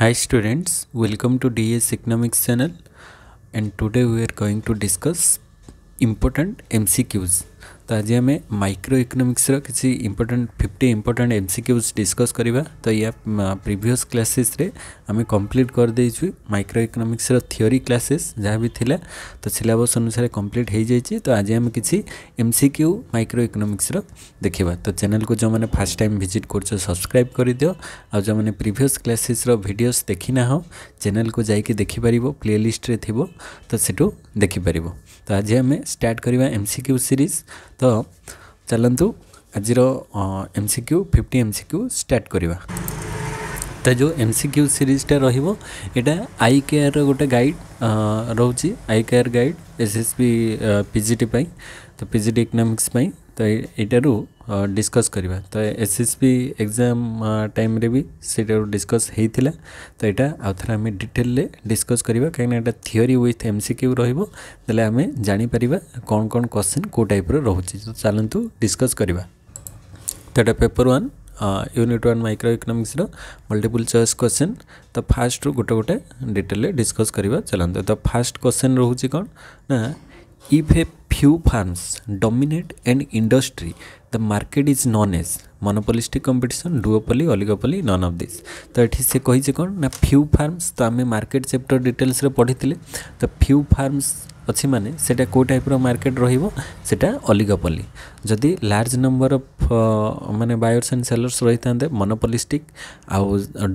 Hi students, welcome to DS Economics channel and today we are going to discuss important MCQs. तो आज आम micro economics किसी important fifty important MCQs discuss करवा तो या previous classes आम complete करदे माइक्रो इकोनोमिक्सर थीओरी क्लासेस जहाँ भी थिला तो सिलेबस अनुसार कम्प्लीट हो जाइए तो आज आम कि एम सिक्यू माइक्रो इकोनोमिक्स देखा तो चैनल को जो मैंने फास्ट टाइम भिजिट कर सब्सक्राइब करदियो आ जो मैंने प्रिभस क्लासेस भिडियोस देखी ना चैनल को जाइए देखिपर प्ले लिस्ट्रे थी तो देखिपर तो आज आम स्टार्ट करवा एम सिक्यू सीरीज तो चलतु आज MCQ fifty MCQ start करवा तो जो एम सिक्यू सीरीजटा रहा आई के आर रोटे गाइड रोचे I K R guide S S P PGT तो पिजिटी इकोनोमिक्स ତ ଏଇଟାରୁ ଡିସ୍କସ୍ କରିବା ତ ଏସ୍ ଏସ୍ ବି ଏକ୍ଜାମ୍ ଟାଇମ୍ରେ ବି ସେଇଟାରୁ ଡିସ୍କସ୍ ହେଇଥିଲା ତ ଏଇଟା ଆଉ ଥରେ ଆମେ ଡିଟେଲ୍ରେ ଡିସ୍କସ୍ କରିବା କାହିଁକିନା ଏଇଟା theory with MCQ ରହିବ ତାହେଲେ ଆମେ ଜାଣିପାରିବା କ'ଣ କ'ଣ କ୍ୱେଶ୍ଚିନ୍ କେଉଁ ଟାଇପ୍ର ରହୁଛି ତ ଚାଲନ୍ତୁ ଡିସ୍କସ୍ କରିବା ତ ଏଇଟା paper one unit one micro ଇକୋନୋମିକ୍ସର ମଲ୍ଟିପୁଲ୍ ଚଏସ୍ କ୍ୱେଶ୍ଚିନ୍ ତ ଫାର୍ଷ୍ଟରୁ ଗୋଟେ ଗୋଟେ ଡିଟେଲ୍ରେ ଡିସ୍କସ୍ କରିବା ଚାଲନ୍ତୁ ତ ଫାର୍ଷ୍ଟ କ୍ୱେଶ୍ଚିନ୍ ରହୁଛି କ'ଣ ନା If a few firms dominate an industry, the market is known as monopolistic competition, duopoly, oligopoly, none of this. तो एठी से कही जे कोन ना few firms तो आमे market chapter details रे पढ़िथिले तो few firms ଅଛି ମାନେ ସେଇଟା କେଉଁ ଟାଇପ୍ର ମାର୍କେଟ୍ ରହିବ ସେଇଟା ଅଲିଗୋପଲି ଯଦି ଲାର୍ଜ ନମ୍ବର ଅଫ୍ ମାନେ ବାୟର୍ସ ଆଣ୍ଡ ସେଲର୍ସ ରହିଥାନ୍ତେ ମନୋପଲିଷ୍ଟିକ୍ ଆଉ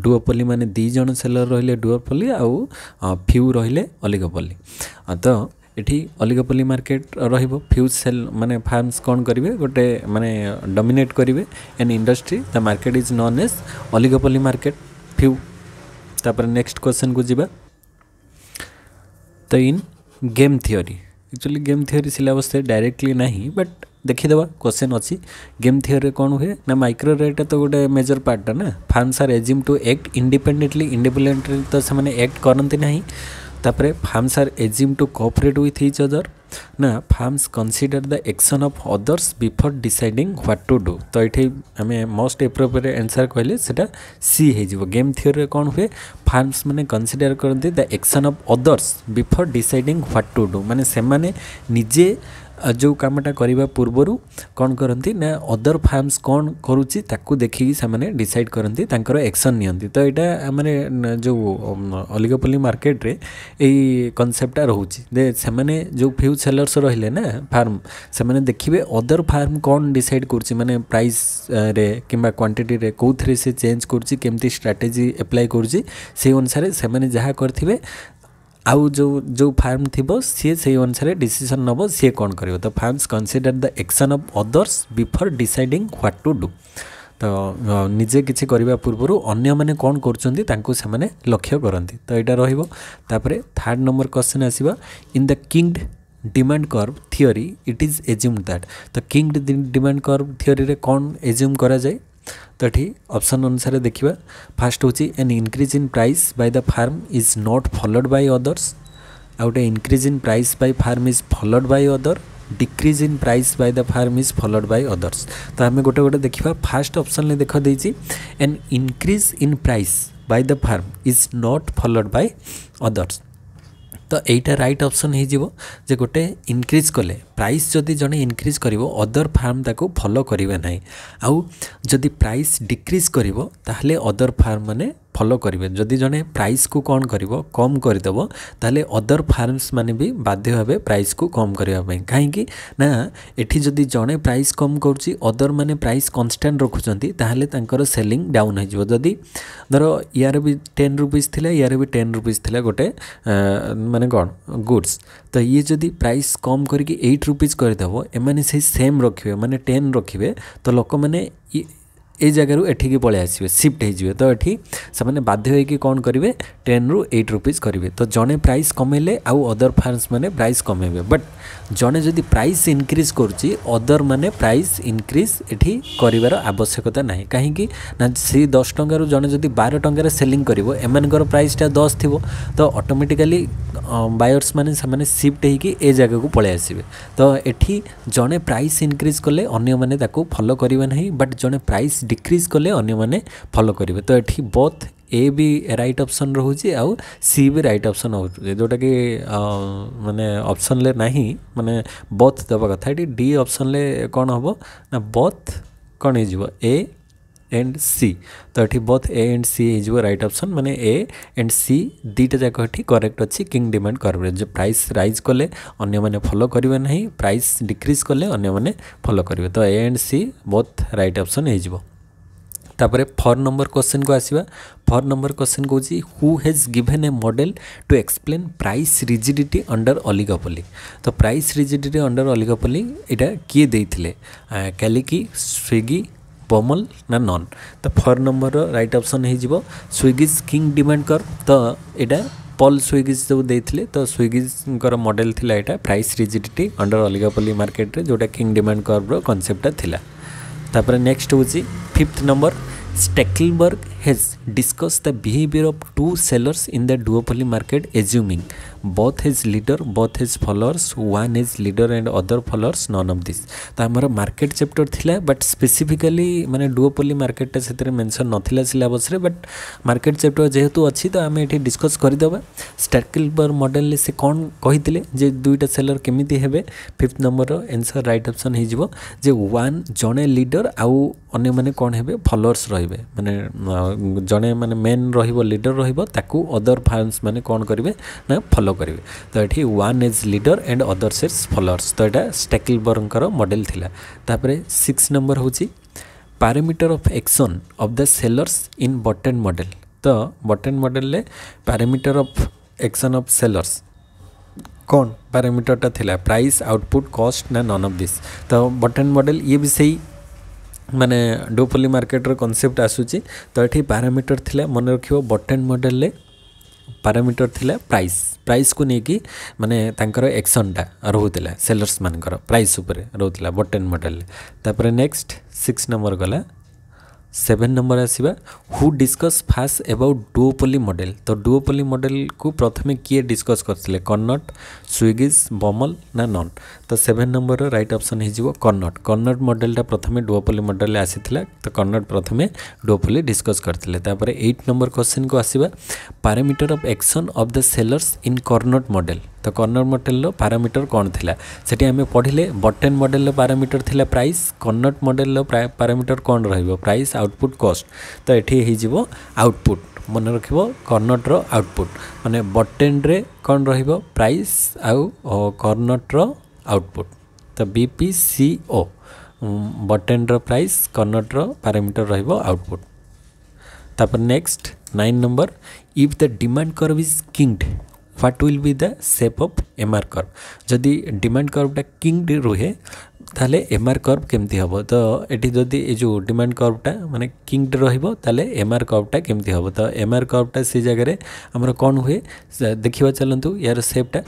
ଡୁଅପଲି ମାନେ ଦୁଇ ଜଣ ସେଲର୍ ରହିଲେ ଡୁଅପଲି ଆଉ ଫ୍ୟୁ ରହିଲେ ଅଲିଗୋପଲି ତ ଏଠି ଅଲିଗୋପୋଲି ମାର୍କେଟ ରହିବ ଫ୍ୟୁଜ୍ ସେଲ୍ ମାନେ ଫାର୍ମସ୍ କ'ଣ କରିବେ ଗୋଟେ ମାନେ ଡମିନେଟ୍ କରିବେ an industry the market is known as oligopoly market few ତାପରେ ନେକ୍ସଟ କ୍ୱେଶ୍ଚନକୁ ଯିବା ତ in game theory actually game theory ସିଲାବସ୍ରେ ଡାଇରେକ୍ଟଲି ନାହିଁ ବଟ୍ ଦେଖିଦେବା क्वेश्चन अच्छी गेम थियोरी कौन हुए ना माइक्रो रेटा तो गोटे मेजर पार्टा ना firms are assume to act independently independently तो से एक्ट करती ना তারপরে firms are assume to cooperate with each other না firms consider the action of others before deciding what to do তো এটি আমি মোস্ট এপ্রোপ্রিয়ে আনসার কহিলে সেটা সি হয়ে যাব গেম থিওরি କ'ଣ ହୁଏ ফার্মস মানে কনসিডার করতে the action of others before deciding what to do মানে সেমানে নিজে ଯେଉଁ କାମଟା କରିବା ପୂର୍ବରୁ କ'ଣ କରନ୍ତି ନା ଅଦର ଫାର୍ମସ୍ କ'ଣ କରୁଛି ତାକୁ ଦେଖିକି ସେମାନେ ଡିସାଇଡ଼୍ କରନ୍ତି ତାଙ୍କର ଏକ୍ସନ୍ ନିଅନ୍ତି ତ ଏଇଟା ମାନେ ଯେଉଁ ଅଲିଗୋପଲି ମାର୍କେଟରେ ଏଇ କନସେପ୍ଟଟା ରହୁଛି ଯେ ସେମାନେ ଯେଉଁ ଫ୍ୟୁ ସେଲର୍ସ ରହିଲେ ନା ଫାର୍ମ ସେମାନେ ଦେଖିବେ ଅଦର ଫାର୍ମ କ'ଣ ଡିସାଇଡ଼୍ କରୁଛି ମାନେ ପ୍ରାଇସ୍ରେ କିମ୍ବା କ୍ୱାଣ୍ଟିଟିରେ କେଉଁଥିରେ ସେ ଚେଞ୍ଜ କରୁଛି କେମିତି ଷ୍ଟ୍ରାଟେଜି ଆପ୍ଲାଏ କରୁଛି ସେଇ ଅନୁସାରେ ସେମାନେ ଯାହା କରିଥିବେ ଆଉ ଯେଉଁ ଯେଉଁ ଫାର୍ମ ଥିବ ସିଏ ସେଇ ଅନୁସାରେ ଡିସିସନ୍ ନେବ ସିଏ କ'ଣ କରିବ ତ firms consider the action of others before deciding what to do ତ ନିଜେ କିଛି କରିବା ପୂର୍ବରୁ ଅନ୍ୟମାନେ କ'ଣ କରୁଛନ୍ତି ତାଙ୍କୁ ସେମାନେ ଲକ୍ଷ୍ୟ କରନ୍ତି ତ ଏଇଟା ରହିବ ତାପରେ ଥାର୍ଡ଼ ନମ୍ବର କ୍ୱେଶ୍ଚନ୍ ଆସିବ in the kinked demand curve theory it is assume that ତ କିଙ୍ଗଡ଼୍ ଡିମାଣ୍ଡ কর্ভ ଥିଓରିରେ କଣ এজিউম କରାଯାଏ ତ ଏଠି ଅପସନ୍ ଅନୁସାରେ ଦେଖିବା ଫାର୍ଷ୍ଟ ହେଉଛି an increase in price by the firm is not followed by others ଆଉ ଗୋଟେ increase in price by firm is followed by other decrease in price by the firm is followed by others তো আমি গোটে গোটে দেখা first অপসনলে দেখ দিয়েছি an increase in price by the firm is not followed by others ତ ଏଇଟା ରାଇଟ୍ ଅପସନ୍ ହେଇଯିବ ଯେ ଗୋଟେ ଇନକ୍ରିଜ୍ କଲେ ପ୍ରାଇସ୍ ଯଦି ଜଣେ ଇନକ୍ରିଜ୍ କରିବ ଅଦର୍ ଫାର୍ମ ତାକୁ ଫଲୋ କରିବେ ନାହିଁ ଆଉ ଯଦି ପ୍ରାଇସ୍ ଡିକ୍ରିଜ୍ କରିବ ତାହେଲେ ଅଦର୍ ଫାର୍ମ ମାନେ ଫଲୋ କରିବେ ଯଦି ଜଣେ ପ୍ରାଇସ୍କୁ କ'ଣ କରିବ କମ୍ କରିଦେବ ତାହେଲେ ଅଦର୍ ଫାର୍ମସ୍ ମାନେ ବି ବାଧ୍ୟ ହେବେ ପ୍ରାଇସ୍କୁ କମ୍ କରିବା ପାଇଁ କାହିଁକି ନା ଏଠି ଯଦି ଜଣେ ପ୍ରାଇସ୍ କମ୍ କରୁଛି ଅଦର୍ ମାନେ ପ୍ରାଇସ୍ କନଷ୍ଟାଣ୍ଟ ରଖୁଛନ୍ତି ତାହେଲେ ତାଙ୍କର ସେଲିଂ ଡାଉନ୍ ହେଇଯିବ ଯଦି ଧର ୟାର ବି ଟେନ୍ ରୁପିଜ୍ ଥିଲା ୟାର ବି ଟେନ୍ ରୁପିଜ୍ ଥିଲା ଗୋଟେ ମାନେ କ'ଣ ଗୁଡ୍ସ ତ ଇଏ ଯଦି ପ୍ରାଇସ୍ କମ୍ କରିକି ଏଇଟ୍ ରୁପିଜ୍ କରିଦେବ ଏମାନେ ସେଇ ସେମ୍ ରଖିବେ ମାନେ ଟେନ୍ ରଖିବେ ତ ଲୋକମାନେ এই জায়গার এঠিকি পড়ে আসবে সিফ্ট হয়ে তো এটি সে বাধ্য হয়ে কম করবে টেন রু এইট রুপিজ করবে তো জনে প্রাইস কমাইলে আউ অদর ফার্মস মানে প্রাইস কমাইবে বট ଜଣେ ଯଦି ପ୍ରାଇସ୍ ଇନକ୍ରିଜ୍ କରୁଛି ଅଦର୍ ମାନେ ପ୍ରାଇସ୍ ଇନକ୍ରିଜ୍ ଏଠି କରିବାର ଆବଶ୍ୟକତା ନାହିଁ କାହିଁକି ନା ସେଇ ଦଶ ଟଙ୍କାରୁ ଜଣେ ଯଦି ବାର ଟଙ୍କାରେ ସେଲିଂ କରିବ ଏମାନଙ୍କର ପ୍ରାଇସ୍ଟା ଦଶ ଥିବ ତ ଅଟୋମେଟିକାଲି ବାୟର୍ସ ମାନେ ସେମାନେ ସିଫ୍ଟ ହେଇକି ଏ ଜାଗାକୁ ପଳାଇ ଆସିବେ ତ ଏଠି ଜଣେ ପ୍ରାଇସ୍ ଇନକ୍ରିଜ୍ କଲେ ଅନ୍ୟମାନେ ତାକୁ ଫଲୋ କରିବେ ନାହିଁ ବଟ୍ ଜଣେ ପ୍ରାଇସ୍ ଡିକ୍ରିଜ୍ କଲେ ଅନ୍ୟମାନେ ଫଲୋ କରିବେ ତ ଏଠି ବୋଥ୍ ए भी रईट अप्सन रोचे आउ सी भी रईट अप्सन रोचे जोटा कि मानने अप्सन ना मानने बथ दवा कथा ये डी अप्सन ले कौन हम ना बथ कौन हो एंड सी तो ये बथ ए एंड सी हो रईट अप्सन मानने ए एंड सी दुटा जाक ये करेक्ट अच्छी kinked demand curve price rise कले मैंने फलो करेंगे ना प्राइस डिक्रिज कले मैंने फलो करेंगे तो A and C both right option हो ତାପରେ ଫର୍ ନମ୍ବର କ୍ୱେଶ୍ଚିନ୍କୁ ଆସିବା ଫର୍ ନମ୍ବର କ୍ୱେଶ୍ଚିନ୍ କହୁଛି who has given a model to explain price rigidity under oligopoly ତ ପ୍ରାଇସ୍ ରିଜିଡିଟି ଅଣ୍ଡର ଅଲିଗୋପଲି ଏଇଟା କିଏ ଦେଇଥିଲେ କ୍ୟାଲିକି ସ୍ୱିଗି ବମଲ ନା ନନ୍ ତ ଫର୍ ନମ୍ବରର ରାଇଟ୍ ଅପସନ୍ ହେଇଯିବ ସ୍ୱିଗିଜ୍ କିଙ୍ଗ ଡିମାଣ୍ଡ କର ତ ଏଇଟା ପଲ୍ ସ୍ୱିଗିଜ୍ ଯେଉଁ ଦେଇଥିଲେ ତ ସ୍ୱିଗିଜ୍ଙ୍କର ମଡ଼େଲ୍ ଥିଲା ଏଇଟା ପ୍ରାଇସ୍ ରିଜିଡିଟି ଅଣ୍ଡର ଅଲିଗୋପଲି ମାର୍କେଟରେ ଯେଉଁଟା କିଙ୍ଗ ଡିମାଣ୍ଡ କର୍ଭର କନସେପ୍ଟଟା ଥିଲା तापर नेक्स्ट हूँ fifth number Stackelberg has discussed the behavior of two sellers in the duopoly market assuming both his leader both his followers one is leader and other followers none of this तो आमर market chapter थिला but specifically माने duopoly मार्केटटा सेतरे mention नथिला syllabus रे but market chapter जेहेतु अछि तो आमे एठी डिस्कस करि दबा स्टैकिलबर मॉडल ले से कोन कहितले जे दुईटा सेलर केमिति हेबे फिफ्थ नंबर रो आंसर राइट ऑप्शन हे जीवो जे वन जने लीडर आउ अन्य माने कोन हेबे फॉलोअर्स रहबे माने ଜଣେ ମାନେ ମେନ୍ ରହିବ ଲିଡ଼ର ରହିବ ତାକୁ ଅଦର ଫ୍ୟାନ୍ସ ମାନେ କ'ଣ କରିବେ ନା ଫଲୋ କରିବେ ତ ଏଠି one is leader and others is followers ତ ଏଇଟା ଷ୍ଟେକିଲବର୍ଗଙ୍କର ମଡ଼େଲ୍ ଥିଲା ତାପରେ ସିକ୍ସ ନମ୍ବର ହେଉଛି parameter of action of the sellers in Bertrand model ତ ବଟେନ୍ ମଡ଼େଲରେ parameter of action of sellers କ'ଣ ପ୍ୟାରାମିଟରଟା ଥିଲା ପ୍ରାଇସ୍ ଆଉଟପୁଟ୍ କଷ୍ଟ ନା ନନ୍ ଅଫ୍ ଦିସ୍ ତ ବଟେନ୍ ମଡ଼େଲ୍ ଇଏ ବି ସେଇ ମାନେ ଡୋପଲି ମାର୍କେଟର କନସେପ୍ଟ ଆସୁଛି ତ ଏଠି ପାରାମିଟର ଥିଲା ମନେ ରଖିବ ବଟନ୍ ମଡ଼େଲରେ ପାରାମିଟର ଥିଲା ପ୍ରାଇସ୍ ପ୍ରାଇସ୍କୁ ନେଇକି ମାନେ ତାଙ୍କର ଏକ୍ସନଟା ରହୁଥିଲା ସେଲର୍ସମାନଙ୍କର ପ୍ରାଇସ୍ ଉପରେ ରହୁଥିଲା ବଟନ୍ ମଡ଼େଲରେ ତାପରେ ନେକ୍ସଟ ସିକ୍ସ ନମ୍ବର ଗଲା ସେଭେନ୍ ନମ୍ବର ଆସିବା who discussed first about duopoly model ତ ଡୁଓପଲି ମଡ଼େଲ୍କୁ ପ୍ରଥମେ କିଏ ଡିସ୍କସ୍ କରିଥିଲେ କର୍ଣ୍ଣଟ ସ୍ୱିଗିଜ୍ ବମଲ୍ ନା ନନ୍ ତ ସେଭେନ୍ ନମ୍ବରର ରାଇଟ୍ ଅପସନ୍ ହେଇଯିବ କର୍ଣ୍ଣଟ କର୍ଣ୍ଣଟ ମଡ଼େଲ୍ଟା ପ୍ରଥମେ ଡୁଓପଲି ମଡ଼େଲ୍ ଆସିଥିଲା ତ କର୍ଣ୍ଣଟ ପ୍ରଥମେ ଡୁଓପଲି ଡିସ୍କସ୍ କରିଥିଲେ ତାପରେ ଏଇଟ୍ ନମ୍ବର କ୍ୱେଶ୍ଚିନ୍କୁ ଆସିବା parameter of action of the sellers in Cournot model ତ କର୍ଣ୍ଣର ମଡ଼େଲ୍ର ପାରାମିଟର କ'ଣ ଥିଲା ସେଠି ଆମେ ପଢ଼ିଲେ ବଟେନ୍ ମଡ଼େଲ୍ର ପାରାମିଟର ଥିଲା ପ୍ରାଇସ୍ କର୍ଣ୍ଣଟ ମଡ଼େଲ୍ର ପାରାମିଟର କ'ଣ ରହିବ ପ୍ରାଇସ୍ ଆଉଟପୁଟ୍ କଷ୍ଟ ତ ଏଠି ହେଇଯିବ ଆଉଟପୁଟ୍ ମନେ ରଖିବ କର୍ଣ୍ଣଟର ଆଉଟପୁଟ୍ ମାନେ ବଟେନ୍ରେ କ'ଣ ରହିବ ପ୍ରାଇସ୍ ଆଉ କର୍ଣ୍ଣଟର ଆଉଟପୁଟ୍ ତ ବି ପି ସି ଓ ବଟେନ୍ର ପ୍ରାଇସ୍ କର୍ଣ୍ଣଟର ପାରାମିଟର ରହିବ ଆଉଟପୁଟ୍ ତାପରେ next nine number if the demand curve is kinked what will be the shape of MR curve ଯଦି ଡିମାଣ୍ଡ କର୍ଭଟା କିଙ୍ଗଡ୍ ରୁହେ তাহলে এমআর কর্ভ কেমতি হব তো এটি যদি এই যে ডিমান্ড কর্ভটা মানে কিংড রহব তাহলে এমআর কর্ভটা কেমতি হব তো এমআর কর্ভটা সেই জায়গায় আমার কণ হুয়ে দেখিবা চলতু ইয়ার সেপটা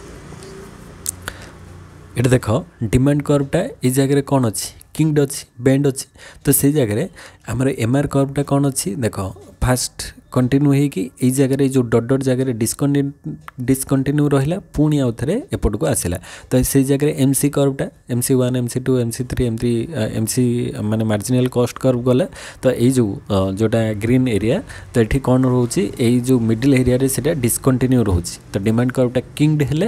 এটা দেখ ডিমান্ড কর্ভটা এই জায়গায় কণ অছি কিংড অছি বেন্ড অছি তো সেই জায়গায় আমার এমআর কর্ভটা কণ অছি দেখ ফার্স্ট କଣ୍ଟିନ୍ୟୁ ହେଇକି ଏଇ ଜାଗାରେ ଏଇ ଯେଉଁ ଡଟ୍ ଡଟ୍ ଜାଗାରେ ଡିସକଣ୍ଟି ଡିସକଣ୍ଟିନ୍ୟୁ ରହିଲା ପୁଣି ଆଉ ଥରେ ଏପଟକୁ ଆସିଲା ତ ସେଇ ଜାଗାରେ ଏମ୍ ସି କର୍ଭଟା MC one MC two MC three M three MC ମାନେ ମାର୍ଜିନାଲ୍ କଷ୍ଟ କର୍ଭ ଗଲା ତ ଏଇ ଯେଉଁ ଯେଉଁଟା ଗ୍ରୀନ୍ ଏରିଆ ତ ଏଠି କ'ଣ ରହୁଛି ଏଇ ଯେଉଁ ମିଡ଼ିଲ୍ ଏରିଆରେ ସେଇଟା ଡିସକଣ୍ଟିନ୍ୟୁ ରହୁଛି ତ ଡିମାଣ୍ଡ କର୍ଭଟା କିଙ୍ଗଡ୍ ହେଲେ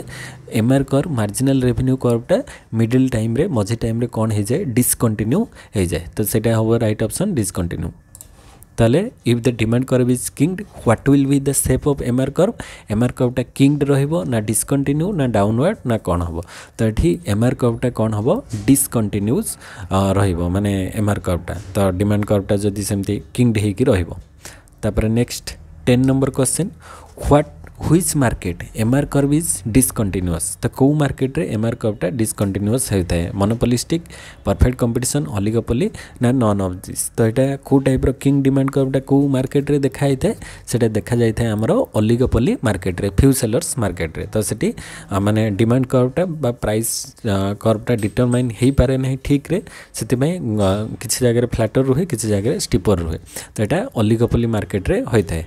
MR curve marginal revenue କର୍ଭଟା ମିଡ଼ିଲ୍ ଟାଇମ୍ରେ ମଝି ଟାଇମ୍ରେ କ'ଣ ହେଇଯାଏ ଡିସକଣ୍ଟିନ୍ୟୁ ହେଇଯାଏ ତ ସେଇଟା ହେବ ରାଇଟ୍ ଅପସନ୍ ଡିସକଣ୍ଟିନ୍ୟୁ তাহলে if the demand curve is kinked what will be the shape of MR curve MR কর্ভটা কিংড রহব না ডিসকন্টিনিউ না ডাউনওয়ার্ড না କ'ଣ ହେବ ତ ଏଠି এম আর কর্ভটা କ'ଣ ହେବ ডিসকন্টিনিউস ରହିବ ମାନେ এম আর কর্ভটা ତ ডিমান্ড কর্ভটা ଯଦି ସେମିତି কিংড ହେଇକି ରହିବ ତାପରେ next ten number question what which market MR curve is discontinuous তো কেউ মার্কেট্রে এমআর কর্ভটা ডিসকন্টিনিউস হয়ে মনোপলিস্টিক পরফেক্ট কম্পিটিশন অলিগোপলি না নন অফ দিস তো এটা কেউ টাইপর কিং ডিমান্ড কর্ভটা কেউ মার্কেট্রে দেখা হয়ে থাকে সেটা দেখা যাই থাকে আমার অলিগোপলি মার্কেট্রে ফিউ সেলর্স মার্কেট্রে তো সেটি মানে ডিমান্ড কর্ভটা বা প্রাইস কর্ভটা ডিটরমাইন হয়ে পারে না ঠিকরে সেপাই কিছু জায়গায় ফ্ল্যাটর রুহে কিছু জায়গায় স্টিপর রুহে তো এটা অলিগোপলি মার্কেট্রে হয়ে থাকে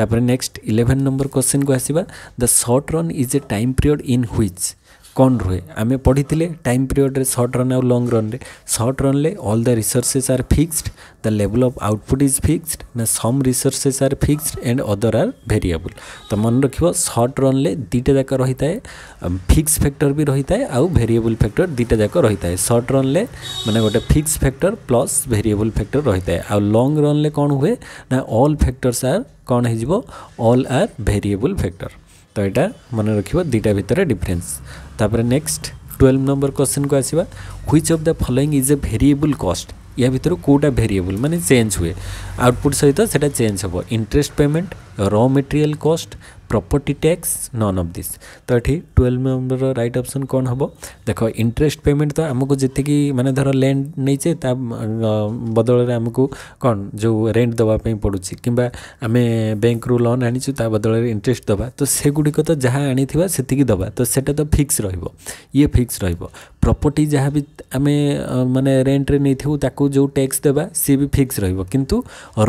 ତାପରେ ନେକ୍ସଟ ଇଲେଭେନ୍ ନମ୍ବର କ୍ୱେଶ୍ଚିନ୍କୁ ଆସିବା the short run is a time period in which କ'ଣ ରୁହେ ଆମେ ପଢ଼ିଥିଲେ ଟାଇମ୍ ପିରିୟଡ଼ରେ ସର୍ଟ ରନ୍ ଆଉ ଲଙ୍ଗ୍ ରନ୍ରେ ସର୍ଟ ରନ୍ରେ all the resources are fixed the level of output is fixed ନା some resources are fixed and other are variable ତ ମନେ ରଖିବ ସର୍ଟ ରନ୍ରେ ଦୁଇଟା ଯାକ ରହିଥାଏ ଫିକ୍ସ ଫ୍ୟାକ୍ଟର ବି ରହିଥାଏ ଆଉ ଭେରିଏବୁଲ୍ ଫ୍ୟାକ୍ଟର ଦୁଇଟା ଯାକ ରହିଥାଏ ସର୍ଟ ରନ୍ରେ ମାନେ ଗୋଟେ fix factor plus variable factor ରହିଥାଏ ଆଉ ଲଙ୍ଗ୍ ରନ୍ରେ କ'ଣ ହୁଏ ନା ଅଲ୍ ଫ୍ୟାକ୍ଟର୍ସ ଆର୍ କ'ଣ ହେଇଯିବ ଅଲ୍ ଆର୍ ଭେରିଏବୁଲ୍ ଫ୍ୟାକ୍ଟର ᱛᱚ ᱮᱴᱟ ᱢᱚᱱᱮ ᱨᱟᱠᱷᱤᱵᱚ ᱫᱤᱴᱟ ᱵᱤᱛᱨᱮ ᱰᱤᱯᱷᱮᱨᱮᱱᱥ ᱛᱟᱯᱚᱨᱮ ᱱᱮᱠᱥᱴ 12 ᱱᱚᱢᱵᱚᱨ ᱠᱚᱥᱪᱟᱱ ᱠᱚ ᱟᱥᱤᱵᱟ ᱣᱤᱪ ᱚᱯ ᱫᱟ ᱯᱷᱚᱞᱚᱭᱤᱝ ᱤᱡ ᱮ ᱵᱮᱨᱤᱭᱮᱵᱚᱞ ᱠᱚᱥᱴ ᱭᱟ ᱵᱤᱛᱨᱮ ᱠᱚᱴᱟ ᱵᱮᱨᱤᱭᱮᱵᱚᱞ ᱢᱟᱱᱮ ᱪᱮᱸᱡ ᱦᱩᱭᱮ ᱟᱩᱴᱯᱩᱴ ᱥᱟഹിᱛᱟ ᱥᱮᱴᱟ ᱪᱮᱸᱡ ᱦᱚᱵᱚ ᱤᱱᱴᱨᱮᱥᱴ ᱯᱮᱢᱮᱱᱴ ᱨᱚ material cost property tax none of this तो ये ट्वेल्व नंबर रईट अप्सन कौन हम देख इंटरेस्ट पेमेंट तो आमको जी मैंने धर लैंड नहींचे बदल आमको कौन जो रेंट देवाई पड़ू कि आम बैंक रु लोन आनीचु ता बदल इंटरेस्ट दवा तो से गुड़िक तो जहाँ आनी से दवा तो सेटा तो फिक्स रे फिक्स रोक ପ୍ରପର୍ଟି ଯାହା ବି ଆମେ ମାନେ ରେଣ୍ଟରେ ନେଇଥିବୁ ତାକୁ ଯେଉଁ ଟ୍ୟାକ୍ସ ଦେବା ସିଏ ବି ଫିକ୍ସ ରହିବ କିନ୍ତୁ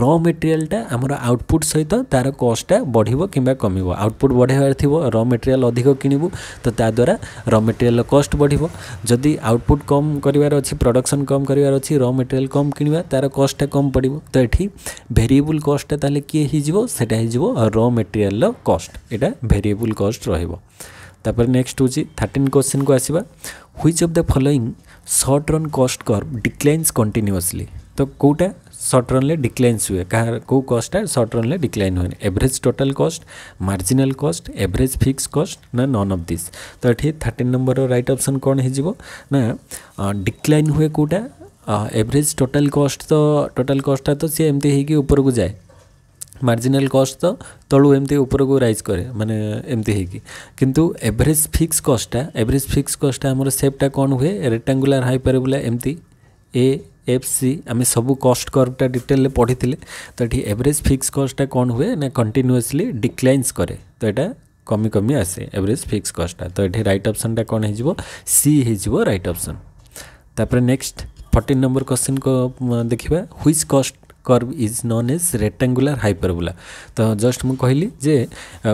ର ମେଟେରିଆଲ୍ଟା ଆମର ଆଉଟପୁଟ୍ ସହିତ ତା'ର କଷ୍ଟଟା ବଢ଼ିବ କିମ୍ବା କମିବ ଆଉଟପୁଟ୍ ବଢ଼ାଇବାର ଥିବ ର ମେଟେରିଆଲ୍ ଅଧିକ କିଣିବୁ ତ ତାଦ୍ୱାରା ର ମେଟେରିଆଲ୍ର କଷ୍ଟ ବଢ଼ିବ ଯଦି ଆଉଟପୁଟ୍ କମ୍ କରିବାର ଅଛି ପ୍ରଡ଼କ୍ସନ୍ କମ୍ କରିବାର ଅଛି ର ମେଟେରିଆଲ୍ କମ୍ କିଣିବା ତା'ର କଷ୍ଟଟା କମ୍ ପଡ଼ିବ ତ ଏଠି ଭେରିଏବୁଲ୍ କଷ୍ଟଟା ତାହେଲେ କିଏ ହେଇଯିବ ସେଇଟା ହେଇଯିବ ର ମେଟେରିଆଲ୍ର କଷ୍ଟ ଏଇଟା ଭେରିଏବୁଲ୍ କଷ୍ଟ ରହିବ ତାପରେ ନେକ୍ସଟ ହେଉଛି ଥାର୍ଟିନ୍ କ୍ୱେଶ୍ଚିନ୍କୁ ଆସିବା which of the following short run cost curve declines continuously ତ କେଉଁଟା ସର୍ଟ ରନ୍ରେ ଡିକ୍ଲାଇନ୍ସ ହୁଏ କାହା କେଉଁ କଷ୍ଟଟା ସର୍ଟ ରନ୍ରେ ଡିକ୍ଲାଇନ୍ ହୁଏନି average total cost marginal cost average fix cost ନା ନନ୍ ଅଫ୍ ଦିସ୍ ତ ଏଠି ଥାର୍ଟିନ୍ ନମ୍ବରର ରାଇଟ୍ ଅପସନ୍ କ'ଣ ହେଇଯିବ ନା ଡିକ୍ଲାଇନ୍ ହୁଏ କେଉଁଟା ଏଭରେଜ୍ ଟୋଟାଲ୍ କଷ୍ଟ ତ ଟୋଟାଲ୍ କଷ୍ଟଟା ତ ସିଏ ଏମିତି ହେଇକି ଉପରକୁ ଯାଏ ମାର୍ଜିନାଲ୍ କଷ୍ଟ ତ ତଳୁ ଏମିତି ଉପରକୁ ରାଇଜ୍ କରେ ମାନେ ଏମିତି ହେଇକି କିନ୍ତୁ ଏଭରେଜ୍ ଫିକ୍ସ କଷ୍ଟଟା ଏଭରେଜ୍ ଫିକ୍ସ କଷ୍ଟଟା ଆମର ସେପ୍ଟା କ'ଣ ହୁଏ ରେକ୍ଟାଙ୍ଗୁଲାର୍ ହାଇପାରେବୁଲା ଏମିତି ଏ ଏଫ୍ ସି ଆମେ ସବୁ କଷ୍ଟ କର୍ଭଟା ଡିଟେଲରେ ପଢ଼ିଥିଲେ ତ ଏଠି ଏଭରେଜ୍ ଫିକ୍ସ କଷ୍ଟଟା କ'ଣ ହୁଏ ନା କଣ୍ଟିନ୍ୟୁଅସ୍ଲି ଡିକ୍ଲାଇନ୍ସ କରେ ତ ଏଇଟା କମି କମି ଆସେ ଏଭରେଜ୍ ଫିକ୍ସ କଷ୍ଟଟା ତ ଏଠି ରାଇଟ୍ ଅପସନ୍ଟା କ'ଣ ହେଇଯିବ ସି ହେଇଯିବ ରାଇଟ୍ ଅପସନ୍ ତାପରେ ନେକ୍ସଟ ଫର୍ଟିନ୍ ନମ୍ବର କୋଶ୍ଚିନ୍ ଦେଖିବା which cost curve is known as rectangular hyperbola तो जस्ट मु कहली जे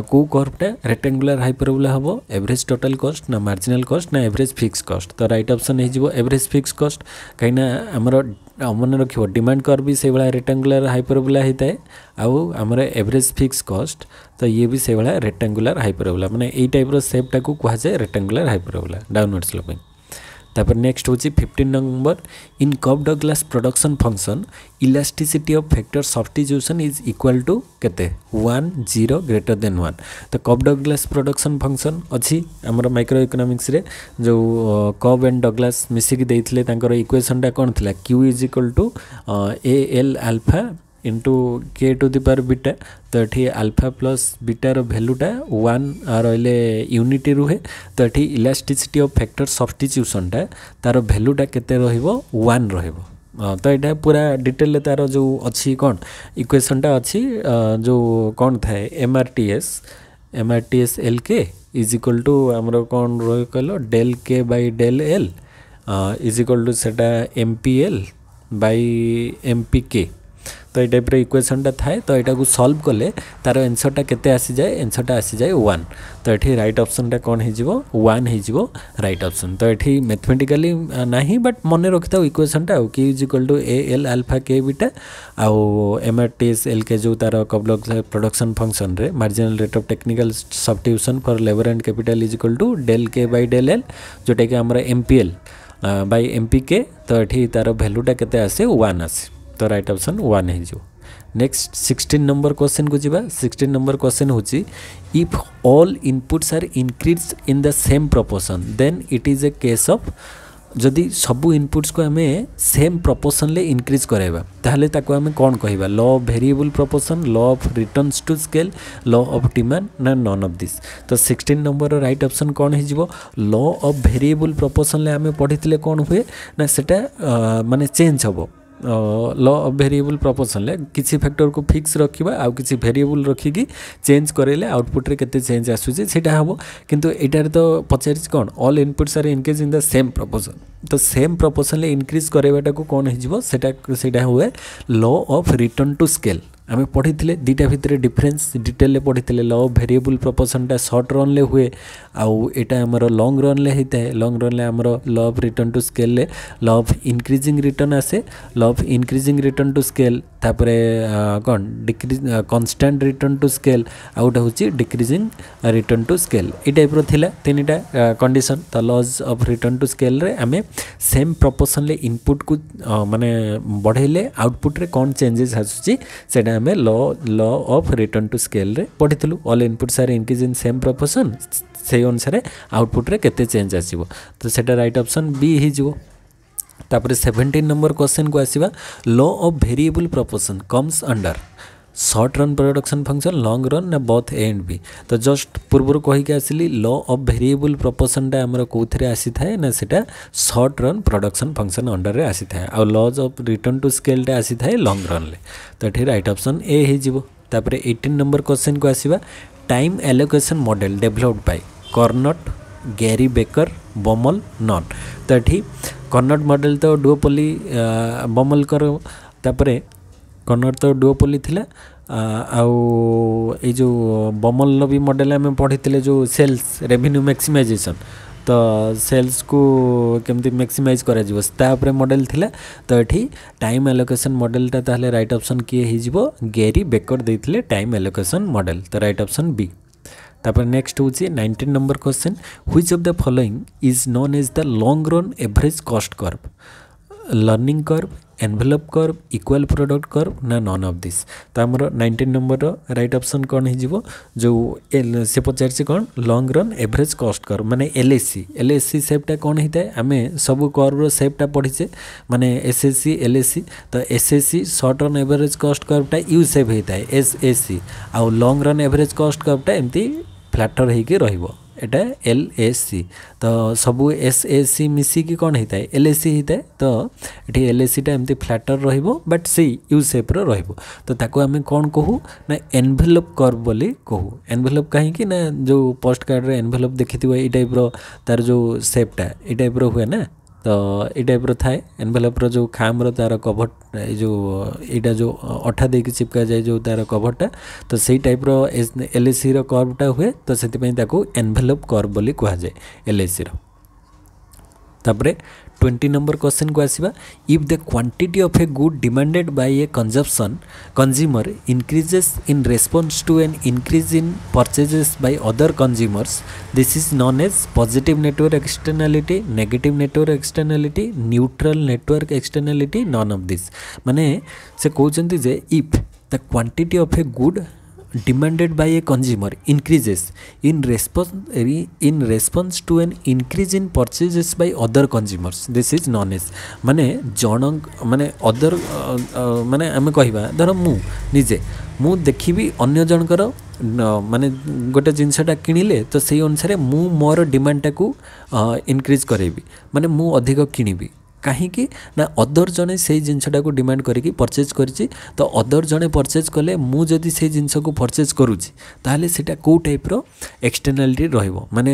को कर्वटा रेक्टांगुलार हाइपरबोला हम एवरेज टोटाल कस्ट ना मार्जिनाल कस्ट ना एवरेज फिक्स कस्ट तो रईट अप्सन होवरेज फिक्स कस्ट कहीं आमर मन रख डिमांड कर्व भी से भाया रेक्टांगुलार हाइपरबोला होता है आउ आमर एवरेज फिक्स कस्ट तो ये भी से भाया रेक्टांगुलार हाइपरबोला मैंने यही टाइप्र सेप्टा को कहुए रेक्टांगुलार हाइपरबुला डाउनवर्ड स्लोपिंग তারপর নেক্সট হচ্ছে fifteen number in Cobb Douglas production function elasticity of factor substitution is equal to কেতে one zero greater than one তো কপ ডগ্লাস প্রডকশন ফংশন অছি আমার মাইক্রো ইকোনোমিক্সরে যে কপ এন্ড ডগ্লাস মিশিকি দিয়ে তাঁর ইকুয়েসনটা কোণ লা Q is equal to A L alpha into K to the power beta ତ ଏଠି ଆଲଫା ପ୍ଲସ୍ ବିଟାର ଭ୍ୟାଲୁଟା ୱାନ୍ ରହିଲେ ୟୁନିଟି ରୁହେ ତ ଏଠି ଇଲାଷ୍ଟିସିଟି ଅଫ୍ ଫ୍ୟାକ୍ଟର ସବଷ୍ଟିଚ୍ୟୁସନ୍ଟା ତା'ର ଭ୍ୟାଲୁଟା କେତେ ରହିବ ୱାନ୍ ରହିବ ତ ଏଇଟା ପୁରା ଡିଟେଲରେ ତା'ର ଯେଉଁ ଅଛି କ'ଣ ଇକ୍ୱେସନ୍ଟା ଅଛି ଯେଉଁ କ'ଣ ଥାଏ M R T S M R T S L K is equal to ଆମର କ'ଣ ରହି କହିଲ del K by del L is equal to ସେଟା M P L by M P K তো এই টাইপের ইকুয়েশনটা থাকে তো এটাকে সলভ কলে তার এনসরটা কেতে আসিযায়ে এনসরটা আসিযায়ে ওয়ান তো এটি রাইট অপশনটা কোণ হয়ে ওয়ান হয়ে রাইট অপশন তো এটি ম্যাথমেটিকালি না বট মনে রক্ষিথাও ইকুয়েশনটা আউ Q is equal to A L alpha K beta আউ M R T S L K যে তার কবলক প্রডকশন ফংশনরে marginal rate of technical substitution for labour and capital is equal to del K by del L যেটাকি আমার M P L by M P K তো এটি তার ভ্যালুটা কেতে আসে ওয়ান আসে ତ ରାଇଟ୍ ଅପସନ୍ ୱାନ୍ ହେଇଯିବ ନେକ୍ସଟ ସିକ୍ସଟିନ୍ ନମ୍ବର କ୍ୱେଶ୍ଚିନ୍କୁ ଯିବା ସିକ୍ସଟିନ୍ ନମ୍ବର କ୍ୱେଶ୍ଚିନ୍ ହେଉଛି if all inputs are increase in the same proportion then it is a case of ଯଦି ସବୁ ଇନପୁଟ୍ସକୁ ଆମେ ସେମ୍ ପ୍ରପୋର୍ସନ୍ରେ ଇନକ୍ରିଜ୍ କରାଇବା ତାହେଲେ ତାକୁ ଆମେ କ'ଣ କହିବା law of variable proportion law of returns to scale law of demand ନା ନନ୍ ଅଫ୍ ଦିସ୍ ତ ସିକ୍ସଟିନ୍ ନମ୍ବରର ରାଇଟ୍ ଅପ୍ସନ୍ କ'ଣ ହେଇଯିବ ଲ ଅଫ୍ ଭେରିଏବୁଲ୍ ପ୍ରପୋର୍ସନ୍ରେ ଆମେ ପଢ଼ିଥିଲେ କ'ଣ ହୁଏ ନା ସେଟା ମାନେ ଚେଞ୍ଜ ହେବ ଲ ଅଫ୍ ଭେରିଏବୁଲ୍ ପ୍ରପୋର୍ସନ୍ରେ କିଛି ଫ୍ୟାକ୍ଟରକୁ ଫିକ୍ସ ରଖିବା ଆଉ କିଛି ଭେରିଏବୁଲ୍ ରଖିକି ଚେଞ୍ଜ କରାଇଲେ ଆଉଟପୁଟ୍ରେ କେତେ ଚେଞ୍ଜ ଆସୁଛି ସେଇଟା ହେବ କିନ୍ତୁ ଏଇଟାରେ ତ ପଚାରିଛି କ'ଣ all inputs are increase in the same proportion ତ ସେମ୍ ପ୍ରପୋର୍ସନ୍ରେ ଇନକ୍ରିଜ୍ କରାଇବାଟାକୁ କ'ଣ ହେଇଯିବ ସେଇଟା ସେଇଟା ହୁଏ law of return to scale आम पढ़ी दुईटा भितर डिफरेन्स डिटेल पढ़ी लव भेरिएबुल प्रपोसनटा सर्ट रन हुए आउ यहाँ आमर लंग रन ले होता है लंग रन आम law return to scale law increasing return आसे law increasing return to scale तापर कौन decrease constant return to scale आउ गोटे हूँ डिक्रिजिंग रिटर्न टू स्केल ये टाइप्र था तीन टा कंडीशन तो laws of return to scale आम सेम प्रपोसन इनपुट को मानने बढ़े आउटपुट्रे कौन चेंजेस आसूँ से आमे law law of return to ସ୍କେଲ୍ରେ ପଢ଼ିଥିଲୁ ଅଲ୍ ଇନପୁଟ୍ ସାର୍ ଇନକ୍ରିଜ୍ ଇନ୍ ସେମ୍ ପ୍ରପୋସନ୍ ସେଇ ଅନୁସାରେ ଆଉଟପୁଟ୍ରେ କେତେ ଚେଞ୍ଜ ଆସିବ ତ ସେଇଟା ରାଇଟ୍ ଅପସନ୍ ବି ହେଇଯିବ ତାପରେ ସେଭେଣ୍ଟିନ୍ ନମ୍ବର କ୍ୱେଶ୍ଚିନ୍କୁ ଆସିବା law of variable proportion comes under short run production function long run ना बथ एंड भी तो जस्ट पूर्व कहीकि आसली ल अफ भेरिएबल प्रपोर्सनटा आमर कौन आसी थाए ना से short run production function under में आसी थाए आउ लज अफ रिटर्न टू स्केल आसी थाए लंग रन तो ये रईट अप्सन ए होपर एटीन नंबर क्वेश्चन को आसवा time allocation model developed by Cournot Gary Becker Baumol none तो ये कर्नट मडेल तो डुओपली बमल कर କର୍ଣ୍ଣର ତ ଡୁଓପୋଲି ଥିଲା ଆଉ ଏଇ ଯେଉଁ ବମଲର ବି ମଡ଼େଲ୍ ଆମେ ପଢ଼ିଥିଲେ ଯେଉଁ ସେଲ୍ସ ରେଭିନ୍ୟୁ ମ୍ୟାକ୍ସିମାଇଜେସନ୍ ତ ସେଲ୍ସକୁ କେମିତି ମ୍ୟାକ୍ସିମାଇଜ୍ କରାଯିବ ତା ଉପରେ ମଡ଼େଲ୍ ଥିଲା ତ ଏଠି ଟାଇମ୍ ଆଲୋକେସନ୍ ମଡ଼େଲ୍ଟା ତାହେଲେ ରାଇଟ୍ ଅପସନ୍ କିଏ ହେଇଯିବ ଗେରି ବେକର୍ ଦେଇଥିଲେ ଟାଇମ୍ ଆଲୋକେସନ୍ ମଡ଼େଲ୍ ତ ରାଇଟ୍ ଅପସନ୍ ବି ତାପରେ ନେକ୍ସଟ ହେଉଛି nineteen number question which of the following is known as the long run average cost curve learning curve envelope curve equal product curve ନା none of this ତ ଆମର nineteen ନମ୍ବରର right option କ'ଣ ହେଇଯିବ ଯେଉଁ ସେ ପଚାରିଛି କ'ଣ long run average cost curve ମାନେ ଏଲ୍ଏସି ଏଲ୍ଏସି ସେପ୍ଟା କ'ଣ ହେଇଥାଏ ଆମେ ସବୁ କର୍ଭର ସେପ୍ଟା ପଢ଼ିଛେ ମାନେ ଏସ୍ଏସ୍ସି ଏଲ୍ଏସି ତ S S C short run average cost କର୍ଭଟା ୟୁ ସେପ୍ ହେଇଥାଏ ଏସ୍ ଏସ୍ ସି ଆଉ ଲଙ୍ଗ ରନ୍ ଏଭରେଜ୍ କଷ୍ଟ କର୍ଭଟା ଏମିତି ଫ୍ଲାଟର ହେଇକି ରହିବ এটা ଏଲ୍ ଏସ୍ ସି ତ ସବୁ ଏସ୍ ଏସ୍ ସି ମିଶିକି କ'ଣ ହେଇଥାଏ ଏଲ୍ ଏସ୍ ସି ହେଇଥାଏ ତ ଏଠି ଏଲ୍ ଏସ୍ ସିଟା ଏମିତି ଫ୍ଲାଟର୍ ରହିବ ବଟ୍ ସେଇ ୟୁ ସେପ୍ର ରହିବ ତ ତାକୁ ଆମେ କ'ଣ କହୁ ନା ଏନ୍ଭେଲପ୍ କର୍ଭ ବୋଲି କହୁ ଏନ୍ଭେଲପ୍ କାହିଁକି ନା ଯେଉଁ ପୋଷ୍ଟ କାର୍ଡ଼ରେ ଏନ୍ଭେଲପ୍ ଦେଖିଥିବ ଏଇ ଟାଇପ୍ର ତା'ର ଯେଉଁ ସେପ୍ଟା ଏଇ ଟାଇପ୍ର ହୁଏ ନା ତ ଏଇ ଟାଇପ୍ର ଥାଏ ଏନଭେଲପ୍ର ଯେଉଁ ଖାମ୍ର ତା'ର କଭର୍ ଏଇ ଯେଉଁ ଏଇଟା ଯେଉଁ ଅଠା ଦେଇକି ଚିପକାଯାଏ ଯେଉଁ ତା'ର କଭର୍ଟା ତ ସେଇ ଟାଇପ୍ର ଏଲ୍ଏସିର କର୍ଭଟା ହୁଏ ତ ସେଥିପାଇଁ ତାକୁ ଏନଭେଲପ୍ କର୍ଭ ବୋଲି କୁହାଯାଏ ଏଲ୍ଏସିର ତାପରେ ट्वेंटी नंबर क्वेश्चन को आसवा if the quantity of a good demanded by a consumption consumer increases in response to an increase in purchases by other consumers this is known as positive network externality negative network externality neutral network externality none of this मैंने से कहते जे if the quantity of a good demanded by a consumer increases in response in response to an increase in purchases by other consumers this is known as ମାନେ ଜଣ ମାନେ other ମାନେ ଆମେ କହିବା ଧର ମୁଁ ନିଜେ ମୁଁ ଦେଖିବି ଅନ୍ୟ ଜଣଙ୍କର ମାନେ ଗୋଟେ ଜିନିଷଟା କିଣିଲେ ତ ସେଇ ଅନୁସାରେ ମୁଁ ମୋର ଡିମାଣ୍ଡଟାକୁ ଇନକ୍ରିଜ୍ କରେଇବି ମାନେ ମୁଁ ଅଧିକ କିଣିବି କାହିଁକି ନା ଅଦର ଜଣେ ସେଇ ଜିନିଷଟାକୁ ଡିମାଣ୍ଡ କରିକି ପରଚେଜ୍ କରିଛି ତ ଅଦର ଜଣେ ପରଚେଜ୍ କଲେ ମୁଁ ଯଦି ସେଇ ଜିନିଷକୁ ପରଚେଜ୍ କରୁଛି ତାହେଲେ ସେଇଟା କେଉଁ ଟାଇପ୍ର ଏକ୍ସଟର୍ନାଲିଟି ରହିବ ମାନେ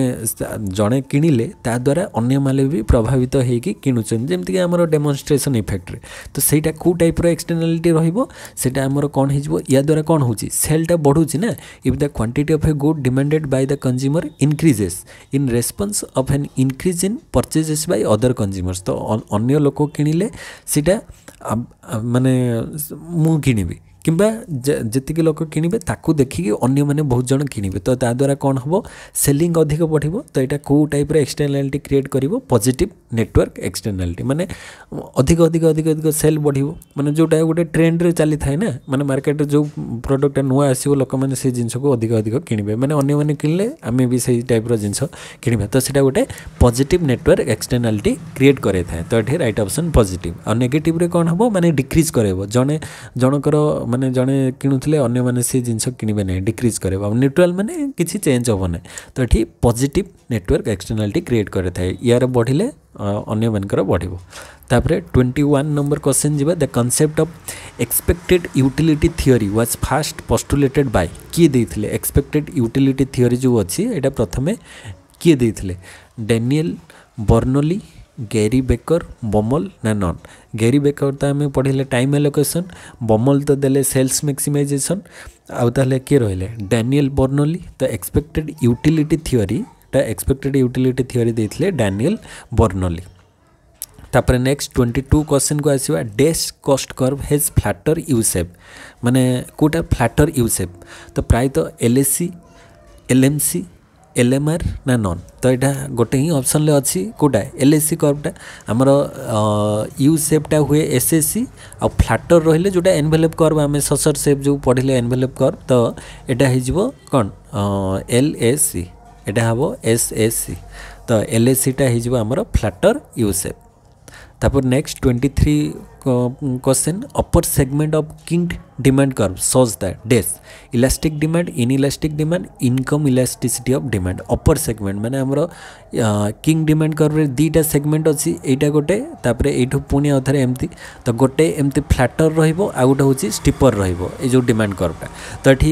ଜଣେ କିଣିଲେ ତାଦ୍ୱାରା ଅନ୍ୟମାନେ ବି ପ୍ରଭାବିତ ହେଇକି କିଣୁଛନ୍ତି ଯେମିତିକି ଆମର ଡେମନଷ୍ଟ୍ରେସନ୍ ଇଫେକ୍ଟରେ ତ ସେଇଟା କେଉଁ ଟାଇପ୍ର ଏକ୍ସଟର୍ନାଲିଟି ରହିବ ସେଇଟା ଆମର କ'ଣ ହେଇଯିବ ୟାଦ୍ୱାରା କ'ଣ ହେଉଛି ସେଲ୍ଟା ବଢ଼ୁଛି ନା if the quantity of a good demanded by the consumer increases in response of an increase in purchases by other consumers ତ ଅନ୍ୟ ଲୋକ କିଣିଲେ ସେଇଟା ମାନେ ମୁଁ କିଣିବି କିମ୍ବା ଯେତିକି ଲୋକ କିଣିବେ ତାକୁ ଦେଖିକି ଅନ୍ୟମାନେ ବହୁତ ଜଣ କିଣିବେ ତ ତାଦ୍ୱାରା କ'ଣ ହେବ ସେଲିଂ ଅଧିକ ବଢ଼ିବ ତ ଏଇଟା କେଉଁ ଟାଇପ୍ର ଏକ୍ସଟର୍ନାଲିଟି କ୍ରିଏଟ୍ କରିବ ପଜିଟିଭ୍ ନେଟୱାର୍କ ଏକ୍ସଟର୍ନାଲିଟି ମାନେ ଅଧିକ ଅଧିକ ଅଧିକ ଅଧିକ ସେଲ୍ ବଢ଼ିବ ମାନେ ଯେଉଁଟା ଗୋଟେ ଟ୍ରେଣ୍ଡରେ ଚାଲିଥାଏ ନା ମାନେ ମାର୍କେଟରେ ଯେଉଁ ପ୍ରଡ଼କ୍ଟଟା ନୂଆ ଆସିବ ଲୋକମାନେ ସେ ଜିନିଷକୁ ଅଧିକ ଅଧିକ କିଣିବେ ମାନେ ଅନ୍ୟମାନେ କିଣିଲେ ଆମେ ବି ସେଇ ଟାଇପ୍ର ଜିନିଷ କିଣିବା ତ ସେଇଟା ଗୋଟେ ପଜିଟିଭ୍ ନେଟୱାର୍କ ଏକ୍ସଟର୍ନାଲିଟି କ୍ରିଏଟ୍ କରାଇଥାଏ ତ ଏଠି ରାଇଟ୍ ଅପସନ୍ ପଜିଟିଭ୍ ଆଉ ନେଗେଟିଭ୍ରେ କ'ଣ ହେବ ମାନେ ଡିକ୍ରିଜ୍ କରାଇବ ଜଣେ ଜଣଙ୍କର ମାନେ ଜଣେ କିଣୁଥିଲେ ଅନ୍ୟମାନେ ସେ ଜିନିଷ କିଣିବେ ନାହିଁ ଡିକ୍ରିଜ୍ କରେ ବା ନ୍ୟୁଟ୍ରାଲ୍ ମାନେ କିଛି ଚେଞ୍ଜ ହେବ ନାହିଁ ତ ଏଠି ପଜିଟିଭ୍ ନେଟୱାର୍କ ଏକ୍ସଟର୍ନାଲିଟି କ୍ରିଏଟ୍ କରିଥାଏ ଏହାର ବଢ଼ିଲେ ଅନ୍ୟମାନଙ୍କର ବଢ଼ିବ ତାପରେ ଟ୍ୱେଣ୍ଟି ୱାନ୍ ନମ୍ବର କ୍ୱେଶ୍ଚିନ୍ ଯିବା the concept of expected utility theory was first postulated by କିଏ ଦେଇଥିଲେ ଏକ୍ସପେକ୍ଟେଡ୍ ୟୁଟିଲିଟି ଥିଓରି ଯେଉଁ ଅଛି ଏଇଟା ପ୍ରଥମେ କିଏ ଦେଇଥିଲେ ଡେନିଏଲ୍ ବର୍ନୋଲି गेरी बेकर बमल ना नन गेरी बेकर तो आम पढ़े टाइम एलोकेशन बमल तो दे सेल्स मैक्सीमाइजेसन आउे किए रे डानिएल बर्नोली तो expected utility theory expected utility theory देते डानिएल बर्नोली तापर नेक्स्ट ट्वेंटी टू क्वेश्चन को आसवा डेस कस्ट कर्व हेज फ्लाटर यूसेप मैंने कौटा फ्लाटर यूसेप तो प्रायतः L L M C L M R ନା ନନ୍ ତ ଏଇଟା ଗୋଟେ ହିଁ ଅପସନ୍ରେ ଅଛି କେଉଁଟା ଏଲ୍ ଏସ୍ ସି କର୍ଭଟା ଆମର ୟୁ ସେପ୍ଟା ହୁଏ ଏସ୍ ଏସ୍ ସି ଆଉ ଫ୍ଲାଟର୍ ରହିଲେ ଯେଉଁଟା ଏନ୍ଭେଲପ୍ କର୍ଭ ଆମେ ସସର ସେପ୍ ଯେଉଁ ପଢ଼ିଲେ ଏନ୍ଭେଲପ୍ କର୍ଭ ତ ଏଇଟା ହେଇଯିବ କ'ଣ ଏଲ୍ ଏସ୍ ସି ଏଇଟା ହେବ ଏସ୍ ଏସ୍ ସି ତ ଏଲ୍ ଏସ୍ ସିଟା ହେଇଯିବ ଆମର ଫ୍ଲାଟର୍ ୟୁ ସେପ୍ ତାପରେ next twenty three question upper segment of kind demand curve shows that dash elastic demand inelastic demand income elasticity of demand upper segment মানে ଆମର king demand কর্ভରେ ଦୁଇଟା segment ଅଛି ଏଇଟା ଗୋଟେ ତାପରେ ଏଇଠୁ ପୁଣି ଆଉ ଥରେ ଏମିତି ତ ଗୋଟେ ଏମିତି ଫ୍ଲାଟର ରହିବ ଆଉ ଗୋଟେ ହେଉଛି ଷ୍ଟିପର ରହିବ ଏଇ ଯେଉଁ ଡିମାଣ୍ଡ କର୍ଭଟା ତ ଏଠି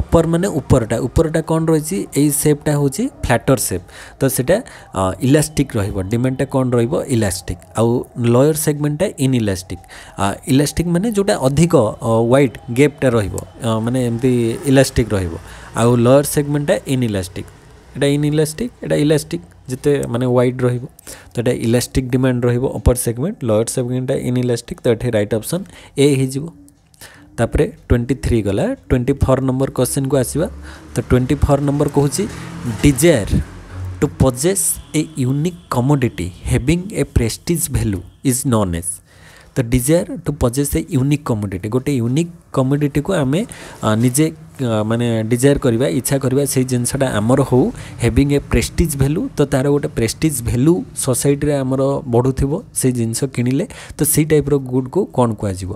ଅପର ମାନେ ଉପରଟା ଉପରଟା କ'ଣ ରହିଛି ଏଇ ସେପ୍ଟା ହେଉଛି ଫ୍ଲାଟର ସେପ୍ ତ ସେଇଟା ଇଲାଷ୍ଟିକ୍ ରହିବ ଡିମାଣ୍ଡଟା କ'ଣ ରହିବ ଇଲାଷ୍ଟିକ୍ ଆଉ ଲୋୟର ସେଗମେଣ୍ଟଟା ଇନ୍ଇଲାଷ୍ଟିକ୍ ଇଲାଷ୍ଟିକ୍ ଇଲାଷ୍ଟିକ୍ ମାନେ ଯେଉଁଟା ଅଧିକ ୱାଇଡ଼୍ ଗେପ୍ଟା ରହିବ ମାନେ ଏମିତି ଇଲାଷ୍ଟିକ୍ ରହିବ ଆଉ ଲୋୟର୍ ସେଗମେଣ୍ଟଟା ଇନ୍ ଇଲାଷ୍ଟିକ୍ ଏଇଟା ଇନ୍ ଇଲାଷ୍ଟିକ୍ ଏଇଟା ଇଲାଷ୍ଟିକ୍ ଯେତେ ମାନେ ୱାଇଡ଼୍ ରହିବ ତ ଏଇଟା ଇଲାଷ୍ଟିକ୍ ଡିମାଣ୍ଡ ରହିବ ଅପର୍ ସେଗମେଣ୍ଟ ଲୋୟର୍ ସେଗମେଣ୍ଟଟା ଇନ୍ ଇଲାଷ୍ଟିକ୍ ତ ଏଠି ରାଇଟ୍ ଅପସନ୍ ଏ ହେଇଯିବ ତାପରେ ଟ୍ୱେଣ୍ଟି ଥ୍ରୀ ଗଲା ଟ୍ୱେଣ୍ଟି ଫୋର୍ ନମ୍ବର କ୍ୱେଶ୍ଚିନ୍କୁ ଆସିବା ତ ଟ୍ୱେଣ୍ଟି ଫୋର୍ ନମ୍ବର କହୁଛି desire to possess a unique commodity having a prestige value is known as the desire to possess a unique commodity ଗୋଟେ unique କମୋଡିଟିକୁ ଆମେ ନିଜେ ମାନେ ଡିଜାୟାର କରିବା ଇଚ୍ଛା କରିବା ସେଇ ଜିନିଷଟା ଆମର ହେଉ ହେଭିଂ ଏ ପ୍ରେଷ୍ଟିଜ୍ ଭ୍ୟାଲୁ ତ ତା'ର ଗୋଟେ ପ୍ରେଷ୍ଟିଜ୍ ଭ୍ୟାଲୁ ସୋସାଇଟିରେ ଆମର ବଢ଼ୁଥିବ ସେଇ ଜିନିଷ କିଣିଲେ ତ ସେଇ ଟାଇପ୍ର ଗୁଡ଼୍କୁ କ'ଣ କୁହାଯିବ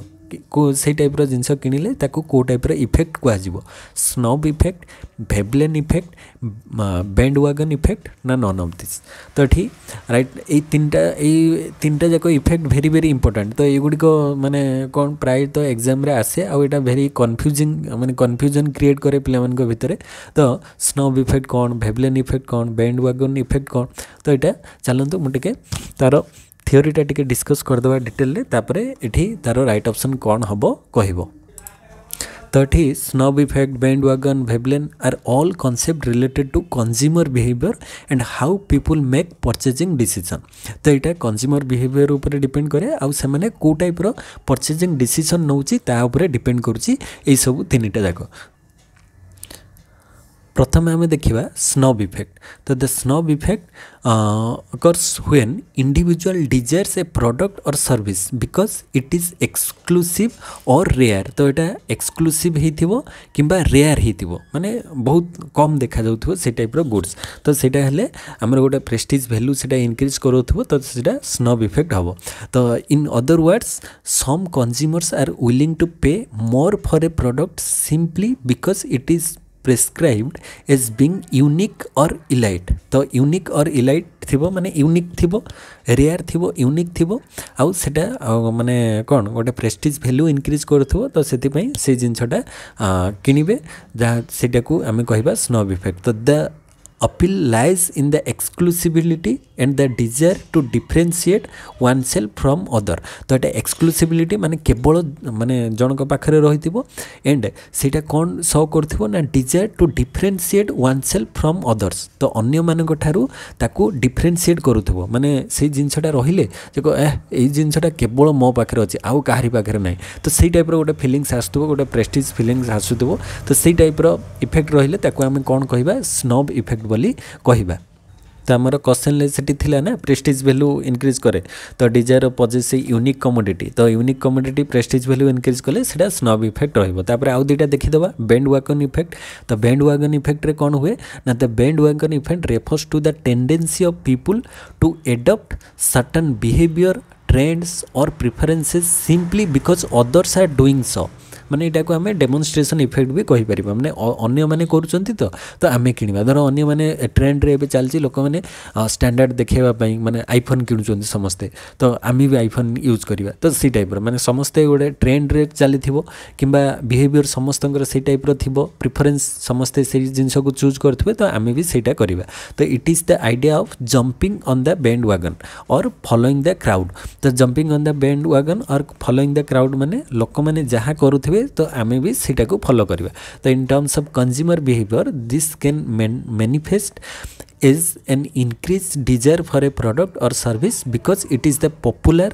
କେଉଁ ସେଇ ଟାଇପ୍ର ଜିନିଷ କିଣିଲେ ତାକୁ କେଉଁ ଟାଇପ୍ର ଇଫେକ୍ଟ କୁହାଯିବ snob effect Veblen effect bandwagon effect ନା ନନ୍ ଅଫ୍ ଦିସ୍ ତ ଏଠି ରାଇଟ୍ ଏଇ ତିନିଟା ଏଇ ତିନିଟା ଯାକ ଇଫେକ୍ଟ ଭେରି ଭେରି ଇମ୍ପୋର୍ଟାଣ୍ଟ ତ ଏଗୁଡ଼ିକ ମାନେ କ'ଣ ପ୍ରାୟତଃ ଏକ୍ଜାମ୍ରେ ଆସେ ଆଉ ଏଇଟା ଭେରି କନଫ୍ୟୁଜିଂ ମାନେ କନଫ୍ୟୁଜନ୍ କ୍ରିଏଟ୍ କରେ ପିଲାମାନଙ୍କ ଭିତରେ ତ ସ୍ନବ୍ ଇଫେକ୍ଟ କ'ଣ ଭେବ୍ଲେନ୍ ଇଫେକ୍ଟ କ'ଣ ବେଣ୍ଡ ୱାଗନ୍ ଇଫେକ୍ଟ କ'ଣ ତ ଏଇଟା ଚାଲନ୍ତୁ ମୁଁ ଟିକେ ତା'ର থিওরিটা ଟିକେ ଡିସ୍କସ୍ କରିଦେବା ଡିଟେଲରେ ତାପରେ ଏଠି ତାର ରାଇଟ୍ ଅପସନ୍ କ'ଣ ହେବ କହିବ ତ ଏଠି snob effect bandwagon Veblen are all concept related to consumer behaviour and how people make purchasing decision ତ ଏଇଟା କନ୍ଜ୍ୟୁମର ବିହେଭିଅର୍ ଉପରେ ଡିପେଣ୍ଡ କରେ ଆଉ ସେମାନେ କେଉଁ ଟାଇପ୍ର ପରଚେଜିଂ ଡିସିସନ୍ ନେଉଛି ତା ଉପରେ ଡିପେଣ୍ଡ କରୁଛି ଏଇସବୁ ତିନିଟା ଯାକ ପ୍ରଥମେ ଆମେ ଦେଖିବା ସ୍ନବ୍ ଇଫେକ୍ଟ ତ the snob effect occurs when individual desires a product or service because it is exclusive or rare ତ ଏଇଟା ଏକ୍ସକ୍ଲୁସିଭ୍ ହେଇଥିବ କିମ୍ବା ରେୟାର୍ ହେଇଥିବ ମାନେ ବହୁତ କମ୍ ଦେଖାଯାଉଥିବ ସେ ଟାଇପ୍ର ଗୁଡ୍ସ ତ ସେଇଟା ହେଲେ ଆମର ଗୋଟେ ପ୍ରେଷ୍ଟିଜ୍ ଭ୍ୟାଲ୍ୟୁ ସେଇଟା ଇନକ୍ରିଜ୍ କରାଉଥିବ ତ ସେଇଟା ସ୍ନବ୍ ଇଫେକ୍ଟ ହେବ ତ in other words some consumers are willing to pay more for a product simply because it is prescribed as being unique or elite ତ ୟୁନିକ୍ ଅର୍ ଇଲାଇଟ୍ ଥିବ ମାନେ unique ଥିବ ରେୟାର୍ ଥିବ ୟୁନିକ୍ ଥିବ ଆଉ ସେଟା ମାନେ କ'ଣ ଗୋଟେ ପ୍ରେଷ୍ଟିଜ୍ ଭ୍ୟାଲ୍ୟୁ ଇନକ୍ରିଜ୍ କରୁଥିବ ତ ସେଥିପାଇଁ ସେଇ ଜିନିଷଟା କିଣିବେ ଯାହା ସେଇଟାକୁ ଆମେ କହିବା ସ୍ନବ୍ ଇଫେକ୍ଟ ତ ଦ appeal lies in the exclusivity and the desire to differentiate oneself from other ତ ଏଇଟା exclusivity ମାନେ କେବଳ ମାନେ ଜଣଙ୍କ ପାଖରେ ରହିଥିବ and ସେଇଟା କ'ଣ ସୋ କରୁଥିବ ନା desire to differentiate oneself from others ତ ଅନ୍ୟମାନଙ୍କ ଠାରୁ ତାକୁ ଡିଫରେନ୍ସିଏଟ୍ କରୁଥିବ ମାନେ ସେଇ ଜିନିଷଟା ରହିଲେ ଯେ ଏ ଏଇ ଜିନିଷଟା କେବଳ ମୋ ପାଖରେ ଅଛି ଆଉ କାହାରି ପାଖରେ ନାହିଁ ତ ସେଇ ଟାଇପ୍ର ଗୋଟେ ଫିଲିଙ୍ଗସ୍ ଆସୁଥିବ ଗୋଟେ ପ୍ରେଷ୍ଟିଜ୍ ଫିଲିଙ୍ଗସ୍ ଆସୁଥିବ ତ ସେଇ ଟାଇପ୍ର ଇଫେକ୍ଟ ରହିଲେ ତାକୁ ଆମେ କ'ଣ କହିବା ସ୍ନବ୍ ଇଫେକ୍ଟ ବୋଲି କହିବା ତ ଆମର କ୍ୱେଶ୍ଚନ୍ ସେଠି ଥିଲା ନା ପ୍ରେଷ୍ଟିଜ୍ ଭ୍ୟାଲ୍ୟୁ ଇନକ୍ରିଜ୍ କରେ ତ ଡିଜାୟାର ପଜେସ୍ ୟୁନିକ୍ କମୋଡିଟି ତ unique commodity prestige value increase କଲେ ସେଇଟା ସ୍ନବ୍ ଇଫେକ୍ଟ ରହିବ ତାପରେ ଆଉ ଦୁଇଟା ଦେଖିଦେବା ବେଣ୍ଡ ୱାଗନ୍ ଇଫେକ୍ଟ ତ ବେଣ୍ଡ ୱାଗନ୍ ଇଫେକ୍ଟରେ କ'ଣ ହୁଏ ନା the bandwagon effect refers to the tendency of people to adopt certain behaviour trends or preferences simply because others are doing so ମାନେ ଏଇଟାକୁ ଆମେ ଡେମନଷ୍ଟ୍ରେସନ୍ ଇଫେକ୍ଟ ବି କହିପାରିବା ମାନେ ଅନ୍ୟମାନେ କରୁଛନ୍ତି ତ ତ ଆମେ କିଣିବା ଧର ଅନ୍ୟମାନେ ଟ୍ରେଣ୍ଡରେ ଏବେ ଚାଲିଛି ଲୋକମାନେ ଷ୍ଟାଣ୍ଡାର୍ଡ଼ ଦେଖାଇବା ପାଇଁ ମାନେ ଆଇଫୋନ୍ କିଣୁଛନ୍ତି ସମସ୍ତେ ତ ଆମେ ବି ଆଇଫୋନ୍ ୟୁଜ୍ କରିବା ତ ସେଇ ଟାଇପ୍ର ମାନେ ସମସ୍ତେ ଗୋଟେ ଟ୍ରେଣ୍ଡରେ ଚାଲିଥିବ କିମ୍ବା ବିହେଭିଅର୍ ସମସ୍ତଙ୍କର ସେଇ ଟାଇପ୍ର ଥିବ ପ୍ରିଫରେନ୍ସ ସମସ୍ତେ ସେଇ ଜିନିଷକୁ ଚୁଜ୍ କରିଥିବେ ତ ଆମେ ବି ସେଇଟା କରିବା ତ it is the idea of jumping on the bandwagon or following the crowd ତ jumping on the bandwagon or following the crowd ମାନେ ଲୋକମାନେ ଯାହା କରୁଥିବେ ହୁଏ ତ ଆମେ ବି ସେଇଟାକୁ ଫଲୋ କରିବା ତ in terms of consumer behaviour this can manifest is an increased desire for a product or service because it is the popular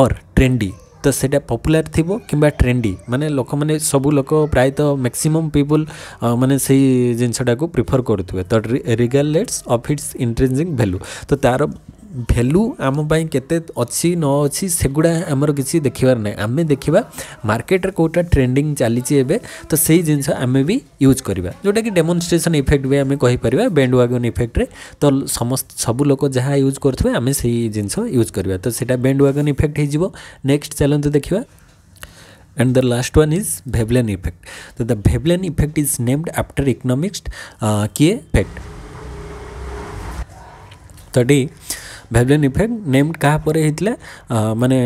or trendy ତ ସେଇଟା ପପୁଲାର ଥିବ କିମ୍ବା ଟ୍ରେଣ୍ଡି ମାନେ ଲୋକମାନେ ସବୁ ଲୋକ ପ୍ରାୟତଃ ମ୍ୟାକ୍ସିମମ୍ ପିପୁଲ୍ ମାନେ ସେଇ ଜିନିଷଟାକୁ ପ୍ରିଫର କରୁଥିବେ ତ regardless of its intrinsic value ତ ତା'ର ଭ୍ୟାଲୁ ଆମ ପାଇଁ କେତେ ଅଛି ନ ଅଛି ସେଗୁଡ଼ା ଆମର କିଛି ଦେଖିବାର ନାହିଁ ଆମେ ଦେଖିବା ମାର୍କେଟରେ କେଉଁଟା ଟ୍ରେଣ୍ଡିଂ ଚାଲିଛି ଏବେ ତ ସେଇ ଜିନିଷ ଆମେ ବି ୟୁଜ୍ କରିବା ଯେଉଁଟାକି ଡେମନଷ୍ଟ୍ରେସନ୍ ଇଫେକ୍ଟ ବି ଆମେ କହିପାରିବା ବେଣ୍ଡ ୱାଗନ୍ ଇଫେକ୍ଟରେ ତ ସମସ୍ତ ସବୁ ଲୋକ ଯାହା ୟୁଜ୍ କରୁଥିବେ ଆମେ ସେଇ ଜିନିଷ ୟୁଜ୍ କରିବା ତ ସେଇଟା ବେଣ୍ଡ ୱାଗନ୍ ଇଫେକ୍ଟ ହେଇଯିବ ନେକ୍ସଟ ଚାଲନ୍ତୁ ଦେଖିବା and the last one is Veblen effect. So the Veblen effect is named after economist uh, K. Effect. Today, Veblen effect named কাহা পরে হয়েছিল মানে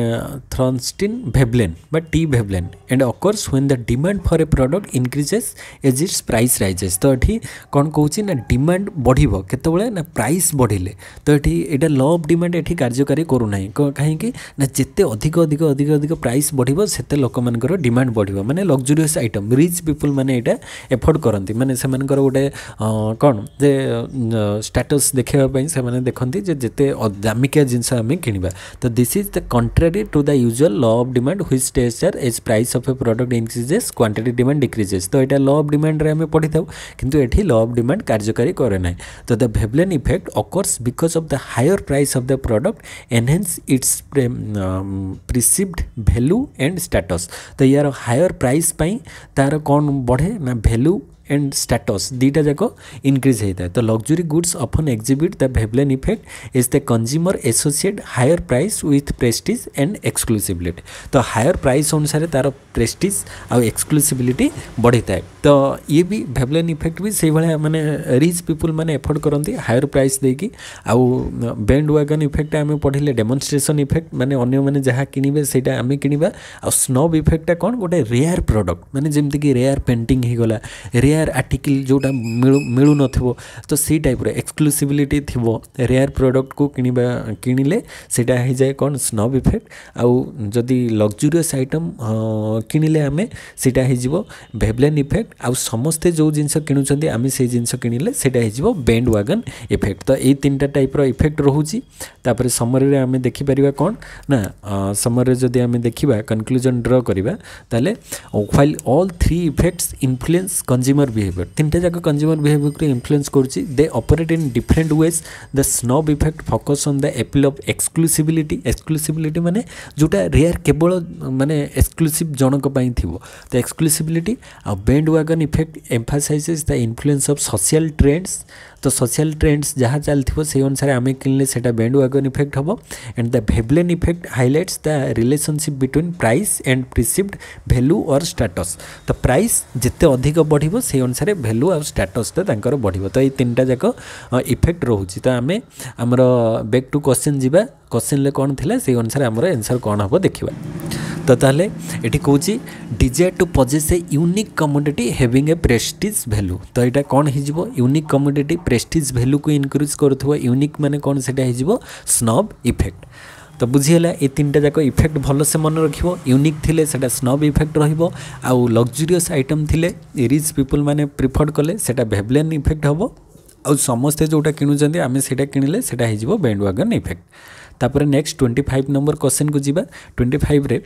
থ্রনস্টিন ভেবলেন বা টি Veblen and occurs when the demand for a product increases as its price rises তো এটি କ'ଣ କହୁଛି ନା ଡିମାଣ୍ଡ ବଢ଼ିବ କେତେବେଳେ ନା ପ୍ରାଇସ୍ ବଢ଼ିଲେ ତ ଏଠି ଏଇଟା ଲ ଅଫ୍ ଡିମାଣ୍ଡ ଏଠି କାର୍ଯ୍ୟକାରୀ କରୁନାହିଁ କାହିଁକି ନା ଯେତେ ଅଧିକ ଅଧିକ ଅଧିକ ଅଧିକ ପ୍ରାଇସ୍ ବଢ଼ିବ ସେତେ ଲୋକମାନଙ୍କର ଡିମାଣ୍ଡ ବଢ଼ିବ ମାନେ ଲକ୍ଜୁରିୟସ୍ ଆଇଟମ୍ ରିଚ୍ ପିପୁଲ୍ ମାନେ ଏଇଟା ଏଫୋର୍ଡ଼ କରନ୍ତି ମାନେ ସେମାନଙ୍କର ଗୋଟେ କ'ଣ ଯେ ଷ୍ଟାଟସ୍ ଦେଖାଇବା ପାଇଁ ସେମାନେ ଦେଖନ୍ତି ଯେ ଯେତେ ଅଧିକ ଦାମିକିଆ ଜିନିଷ ଆମେ କିଣିବା ତ this is the contrary to the usual law of demand which ଟେଚର୍ as price of a product increases quantity demand decreases ତ ଏଇଟା ଲ ଅଫ୍ ଡିମାଣ୍ଡରେ ଆମେ ପଢ଼ିଥାଉ କିନ୍ତୁ ଏଠି ଲ ଅଫ୍ ଡିମାଣ୍ଡ କାର୍ଯ୍ୟକାରୀ କରେ ନାହିଁ ତ the Veblen effect occurs because of the higher price of the product enhance its perceived value and status ତ ୟାର ହାୟର ପ୍ରାଇସ୍ ପାଇଁ ତାର କ'ଣ ବଢ଼େ ନା value and status dita jako increase hoithae the luxury goods often exhibit the veblen effect as the consumer associate higher price with prestige and exclusivity तो higher price अनुसार तार प्रेस्टिज आउ एक्सक्लूसिबिलिटी बढ़िଥାଏ ତ ଇଏ ବି ଭେବଲେନ୍ ଇଫେକ୍ଟ ବି ସେଇଭଳିଆ ମାନେ ରିଚ୍ ପିପୁଲ୍ ମାନେ ଏଫୋର୍ଡ଼ କରନ୍ତି ହାୟର ପ୍ରାଇସ୍ ଦେଇକି ଆଉ ବେଣ୍ଡ ୱାଗନ୍ ଇଫେକ୍ଟ ଆମେ ପଢ଼ିଲେ ଡେମନଷ୍ଟ୍ରେସନ୍ ଇଫେକ୍ଟ ମାନେ ଅନ୍ୟମାନେ ଯାହା କିଣିବେ ସେଇଟା ଆମେ କିଣିବା ଆଉ ସ୍ନବ୍ ଇଫେକ୍ଟଟା କ'ଣ ଗୋଟେ ରେୟାର ପ୍ରଡ଼କ୍ଟ ମାନେ ଯେମିତିକି ରେୟାର ପେଣ୍ଟିଂ ହେଇଗଲା ରେୟାର ରେୟାର ଆର୍ଟିକିଲ୍ ଯେଉଁଟା ମିଳୁ ମିଳୁନଥିବ ତ ସେଇ ଟାଇପ୍ର ଏକ୍ସକ୍ଲୁସିଭିଲିଟି ଥିବ ରେୟାର ପ୍ରଡ଼କ୍ଟକୁ କିଣିବା କିଣିଲେ ସେଇଟା ହେଇଯାଏ କ'ଣ ସ୍ନବ୍ ଇଫେକ୍ଟ ଆଉ ଯଦି ଲକ୍ଜୁରିୟସ୍ ଆଇଟମ୍ କିଣିଲେ ଆମେ ସେଇଟା ହେଇଯିବ ଭେବ୍ଲେନ୍ ଇଫେକ୍ଟ ଆଉ ସମସ୍ତେ ଯେଉଁ ଜିନିଷ କିଣୁଛନ୍ତି ଆମେ ସେଇ ଜିନିଷ କିଣିଲେ ସେଇଟା ହେଇଯିବ ବେଣ୍ଡ ୱାଗନ୍ ଇଫେକ୍ଟ ତ ଏଇ ତିନିଟା ଟାଇପ୍ର ଇଫେକ୍ଟ ରହୁଛି ତାପରେ ସମରରେ ଆମେ ଦେଖିପାରିବା କ'ଣ ନା ସମରରେ ଯଦି ଆମେ ଦେଖିବା କନକ୍ଲୁଜନ୍ ଡ୍ର କରିବା ତାହେଲେ while all three effects influence consumer consumer behaviour ତିନିଟା ଯାକ କନ୍ଜ୍ୟୁମର ବିହେଭିଅର୍କୁ ଇନଫ୍ଲୁଏନ୍ସ କରୁଛି they operate in different ways the snob effect focus on the appeal of exclusivity exclusivity ମାନେ ଯେଉଁଟା ରେୟାର କେବଳ ମାନେ ଏକ୍ସକ୍ଲୁସିଭ୍ ଜଣଙ୍କ ପାଇଁ ଥିବ ତ ଏକ୍ସକ୍ଲୁସିଭିଲିଟି ଆଉ bandwagon effect emphasizes the influence of social trends তো সোশিয়াল ট্রেন্ডস যা চালিথিব সেই অনুসারে আমি কিনলে সেটা ব্যান্ড ওয়াগন ইফেক্ট হব and the Veblen effect highlights the relationship between price and perceived value or status তো প্রাইস যেতে অধিক বড়িব সেই অনুসারে ভ্যালু আর স্টাটসটা তাঁর বড়িব তো এই তিনটা যাক ইফেক্ট রহুଛି ତ ଆମେ ଆମର ବ୍ୟାକ୍ ଟୁ କ୍ୱେଶ୍ଚିନ୍ ଯିବା କ୍ୱେଶ୍ଚିନ୍ରେ କ'ଣ ଥିଲା ସେଇ ଅନୁସାରେ ଆମର ଏନ୍ସର୍ କ'ଣ ହେବ ଦେଖିବା ତ ତାହେଲେ ଏଠି କହୁଛି desire to possess a unique commodity having a prestige value ତ ଏଇଟା କ'ଣ ହେଇଯିବ ୟୁନିକ୍ କମୋଡିଟି ପ୍ରେଷ୍ଟିଜ୍ ଭ୍ୟାଲୁକୁ ଇନକ୍ରିଜ୍ କରୁଥିବ ୟୁନିକ୍ ମାନେ କ'ଣ ସେଇଟା ହେଇଯିବ ସ୍ନବ୍ ଇଫେକ୍ଟ ତ ବୁଝିହେଲା ଏ ତିନିଟା ଯାକ ଇଫେକ୍ଟ ଭଲସେ ମନେ ରଖିବ ୟୁନିକ୍ ଥିଲେ ସେଇଟା ସ୍ନବ୍ ଇଫେକ୍ଟ ରହିବ ଆଉ ଲକ୍ଜୁରିୟସ୍ ଆଇଟମ୍ ଥିଲେ ରିଚ୍ ପିପୁଲ୍ ମାନେ ପ୍ରିଫର୍ଡ଼ କଲେ ସେଇଟା ଭେବ୍ଲେନ୍ ଇଫେକ୍ଟ ହେବ ଆଉ ସମସ୍ତେ ଯେଉଁଟା କିଣୁଛନ୍ତି ଆମେ ସେଇଟା କିଣିଲେ ସେଇଟା ହେଇଯିବ ବେଣ୍ଡ ୱାଗନ୍ ଇଫେକ୍ଟ ତାପରେ ନେକ୍ସଟ ଟ୍ୱେଣ୍ଟି ଫାଇଭ୍ ନମ୍ବର କ୍ୱେଶ୍ଚନକୁ ଯିବା ଟ୍ୱେଣ୍ଟି ଫାଇଭ୍ରେ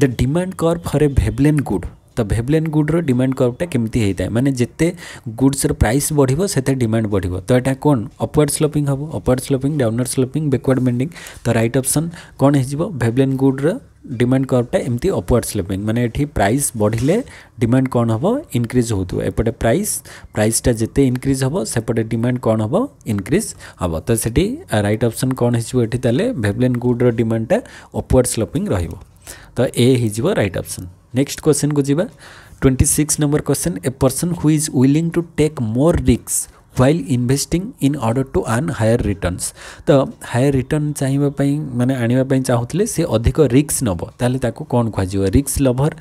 the demand curve for a Veblen good ତ ଭେବଲେନ୍ ଗୁଡ଼୍ର ଡିମାଣ୍ଡ କର୍ଭଟା କେମିତି ହେଇଥାଏ ମାନେ ଯେତେ ଗୁଡ୍ସର ପ୍ରାଇସ୍ ବଢ଼ିବ ସେତେ ଡିମାଣ୍ଡ ବଢ଼ିବ ତ ଏଇଟା କ'ଣ ଅପୱାର୍ଡ଼ ସ୍ଲୋପିଂ ହେବ upward sloping downward sloping backward bending ତ ରାଇଟ୍ ଅପସନ୍ କ'ଣ ହେଇଯିବ ଭେବଲେନ୍ ଗୁଡ଼୍ର ডিমান্ড কার্ভটা এমতি অপওয়ার্ড স্লিপিং মানে এটি প্রাইস বড়লে ডিমান্ড কম হব ইনক্রিজ হোথ এপটে প্রাইস প্রাইসটা যেতে ইনক্রিজ হব সেপটে ডিমান্ড কম হব ইনক্রিজ হব তো সেটি রাইট অপসন কম হয়েছে এটি তাহলে ভেবলেন গুড্র ডিমান্ডটা অপওয়ার্ড স্লোপিং রহব তো এ হয়ে রাইট অপসন नेक्स्ट क्वेश्चन को जीवा twenty six number question a person who is willing to take more रिक्स while investing in order to earn higher returns तो हायर रिटर्न चाहिए ପାଇଁ ମାନେ चाहूल से अधिक रिक्स ଅଧିକ ରିକ୍ସ कौन ତାହେଲେ रिक्स लभर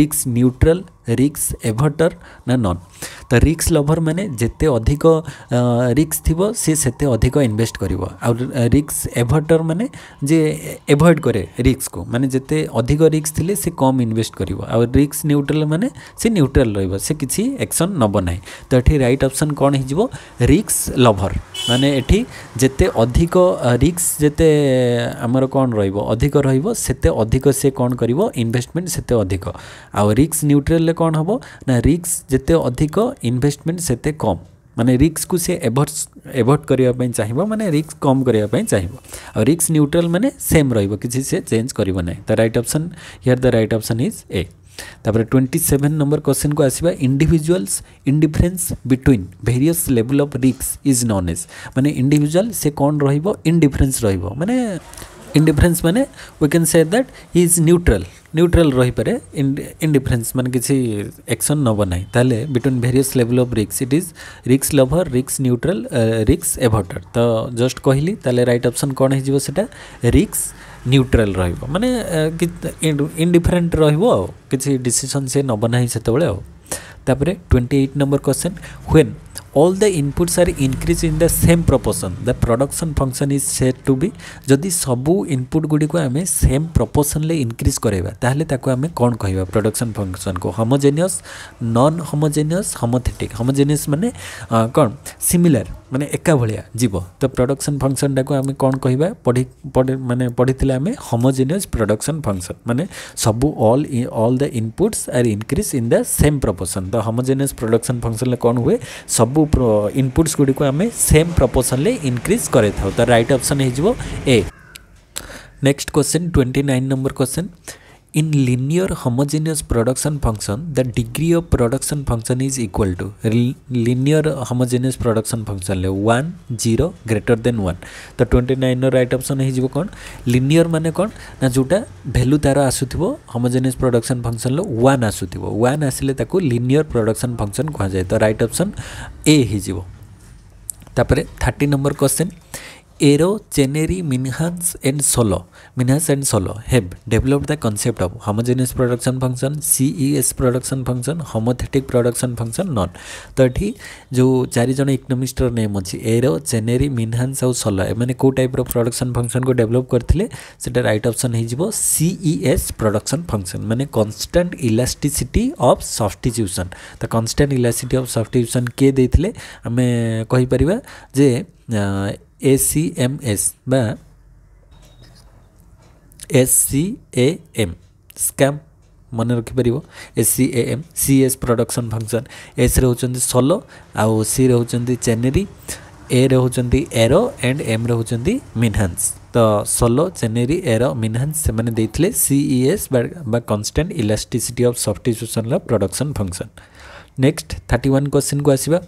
रिक्स ରିକ୍ସ ରିକ୍ସ ଏଭଟର୍ ନା ନନ୍ ତ ରିକ୍ସ ଲଭର୍ ମାନେ ଯେତେ ଅଧିକ ରିକ୍ସ ଥିବ ସେ ସେତେ ଅଧିକ ଇନଭେଷ୍ଟ କରିବ ଆଉ ରିକ୍ସ ଏଭଟର୍ ମାନେ ଯେ ଏଭଏଡ଼ କରେ ରିକ୍ସକୁ ମାନେ ଯେତେ ଅଧିକ ରିକ୍ସ ଥିଲେ ସେ କମ୍ ଇନଭେଷ୍ଟ କରିବ ଆଉ ରିକ୍ସ ନ୍ୟୁଟ୍ରାଲ୍ ମାନେ ସେ ନ୍ୟୁଟ୍ରାଲ୍ ରହିବ ସେ କିଛି ଆକ୍ସନ୍ ନେବ ନାହିଁ ତ ଏଠି ରାଇଟ୍ ଅପସନ୍ କ'ଣ ହେଇଯିବ ରିକ୍ସ ଲଭର୍ ମାନେ ଏଠି ଯେତେ ଅଧିକ ରିକ୍ସ ଯେତେ ଆମର କ'ଣ ରହିବ ଅଧିକ ରହିବ ସେତେ ଅଧିକ ସେ କ'ଣ କରିବ ଇନଭେଷ୍ଟମେଣ୍ଟ ସେତେ ଅଧିକ ଆଉ ରିକ୍ସ ନ୍ୟୁଟ୍ରାଲରେ କ'ଣ ହେବ ନା ରିକ୍ସ ଯେତେ ଅଧିକ ଇନଭେଷ୍ଟମେଣ୍ଟ ସେତେ କମ୍ ମାନେ ରିକ୍ସକୁ ସେ ଏଭର୍ଟ ଏଭର୍ଟ କରିବା ପାଇଁ ଚାହିଁବ ମାନେ ରିକ୍ସ କମ୍ କରିବା ପାଇଁ ଚାହିଁବ ଆଉ ରିକ୍ସ ନ୍ୟୁଟ୍ରାଲ ମାନେ ସେମ୍ ରହିବ କିଛି ସେ ଚେଞ୍ଜ କରିବ ନାହିଁ the right option here the right option is A ତାପରେ ଟ୍ୱେଣ୍ଟି ସେଭେନ୍ ନମ୍ବର କ୍ୱେଶ୍ଚିନ୍କୁ ଆସିବା individuals indifference between various level of ରିକ୍ସ ଇଜ୍ ନନ୍ ଏଜ୍ ମାନେ ଇଣ୍ଡିଭିଜୁଆଲ୍ ସେ କ'ଣ ରହିବ ଇଣ୍ଡିଫରେନ୍ସ ରହିବ ମାନେ ଇଣ୍ଡିଫରେନ୍ସ ମାନେ we can say that he is neutral neutral ରହିପାରେ ଇଣ୍ଡିଫରେନ୍ସ ମାନେ କିଛି ଆକ୍ସନ୍ ନେବ ନାହିଁ ତାହେଲେ ବିଟୱିନ୍ ଭେରିୟସ୍ ଲେଭେଲ୍ ଅଫ୍ ରିକ୍ସ ଇଟ୍ ଇଜ୍ ରିକ୍ସ ଲଭର୍ ରିକ୍ସ ନ୍ୟୁଟ୍ରାଲ୍ ରିକ୍ସ ଏଭଟର୍ ତ ଜଷ୍ଟ କହିଲି ତାହେଲେ ରାଇଟ୍ ଅପ୍ସନ୍ କ'ଣ ହେଇଯିବ ସେଇଟା ରିକ୍ସ ନ୍ୟୁଟ୍ରାଲ୍ ରହିବ ମାନେ ଇଣ୍ଡିଫରେଣ୍ଟ ରହିବ ଆଉ କିଛି ଡିସିସନ୍ ସେ ନେବ ନାହିଁ ସେତେବେଳେ ଆଉ ତାପରେ twenty eight number question when all the inputs are increase in the same proportion the production function is set to be ଯଦି ସବୁ ଇନପୁଟ୍ ଗୁଡ଼ିକୁ ଆମେ ସେମ୍ ପ୍ରପୋସନ୍ରେ ଇନକ୍ରିଜ୍ କରାଇବା ତାହେଲେ ତାକୁ ଆମେ କ'ଣ କହିବା ପ୍ରଡକ୍ସନ୍ ଫଙ୍କସନ୍କୁ ହୋମୋଜେନିୟସ୍ ନନ୍ ହୋମୋଜେନିୟସ୍ ହୋମୋଥେଟିକ୍ ହୋମୋଜେନିୟସ୍ ମାନେ କ'ଣ ସିମିଲାର୍ ମାନେ ଏକା ଭଳିଆ ଯିବ ତ ପ୍ରଡ଼କ୍ସନ୍ ଫଙ୍କସନ୍ଟାକୁ ଆମେ କ'ଣ କହିବା ପଢ଼ି ମାନେ ପଢ଼ିଥିଲେ ଆମେ ହୋମୋଜିନିୟସ୍ ପ୍ରଡ଼କ୍ସନ୍ ଫଙ୍କସନ୍ ମାନେ ସବୁ all all the inputs are increase in the same proportion ତ ହୋମୋଜିନିୟସ୍ ପ୍ରଡ଼କ୍ସନ୍ ଫଙ୍କସନ୍ରେ କ'ଣ ହୁଏ ସବୁ ଇନପୁଟ୍ସ ଗୁଡ଼ିକୁ ଆମେ ସେମ୍ ପ୍ରପୋର୍ସନ୍ରେ ଇନକ୍ରିଜ୍ କରାଇଥାଉ ତ ରାଇଟ୍ ଅପସନ୍ ହେଇଯିବ A next question twenty nine number question In linear homogeneous production function, the degree of production function is equal to linear homogeneous production function ले one zero greater than one. तो 29 no right option है जीवो कौन? Linear माने कौन? ना जोटा value तारा आसुथिबो homogeneous production function लो one आसुथिबो one आसिले ताको linear production function कहा जाए तो right option A ही जीवो. तापरे 30 number question Aero, Chenery, Minhans and Solo, Minhans and Solo have developed the concept of homogeneous production function, CES production function, homothetic production function, non. तो एठी जो चारि जण इकोनॉमिस्टर नेम अछि एरो, चेनेरी, मिनहंस और सोलो एमाने को टाइप रो प्रोडक्शन फंक्शन को डेवलप करथिले सेटा राइट ऑप्शन हे जिवो CES प्रोडक्शन फंक्शन माने कांस्टेंट इलास्टिसिटी ऑफ सब्स्टिट्यूशन त कांस्टेंट इलास्टिसिटी ऑफ सब्स्टिट्यूशन के देथिले हमें कहि परिबा जे ए सी एम एस बा S C A M scam ମନେ ରଖିପାରିବ S C A M C S production function ଏସ୍ରେ ହେଉଛନ୍ତି ସୋଲୋ ଆଉ ସିରେ ହେଉଛନ୍ତି ଚେନେରୀ ଏରେ ହେଉଛନ୍ତି ଏରୋ ଆଣ୍ଡ ଏମ୍ରେ ହେଉଛନ୍ତି ମିନହାନ୍ସ ତ ସୋଲୋ ଚେନେରୀ ଏରୋ ମିନହାନ୍ସ ସେମାନେ ଦେଇଥିଲେ ସିଇଏସ୍ ବା କନଷ୍ଟାଣ୍ଟ ଇଲାଷ୍ଟିସିଟି ଅଫ୍ ସବଷ୍ଟିଚ୍ୟୁସନ୍ର production function next thirty one କ୍ୱେଶ୍ଚିନ୍କୁ ଆସିବା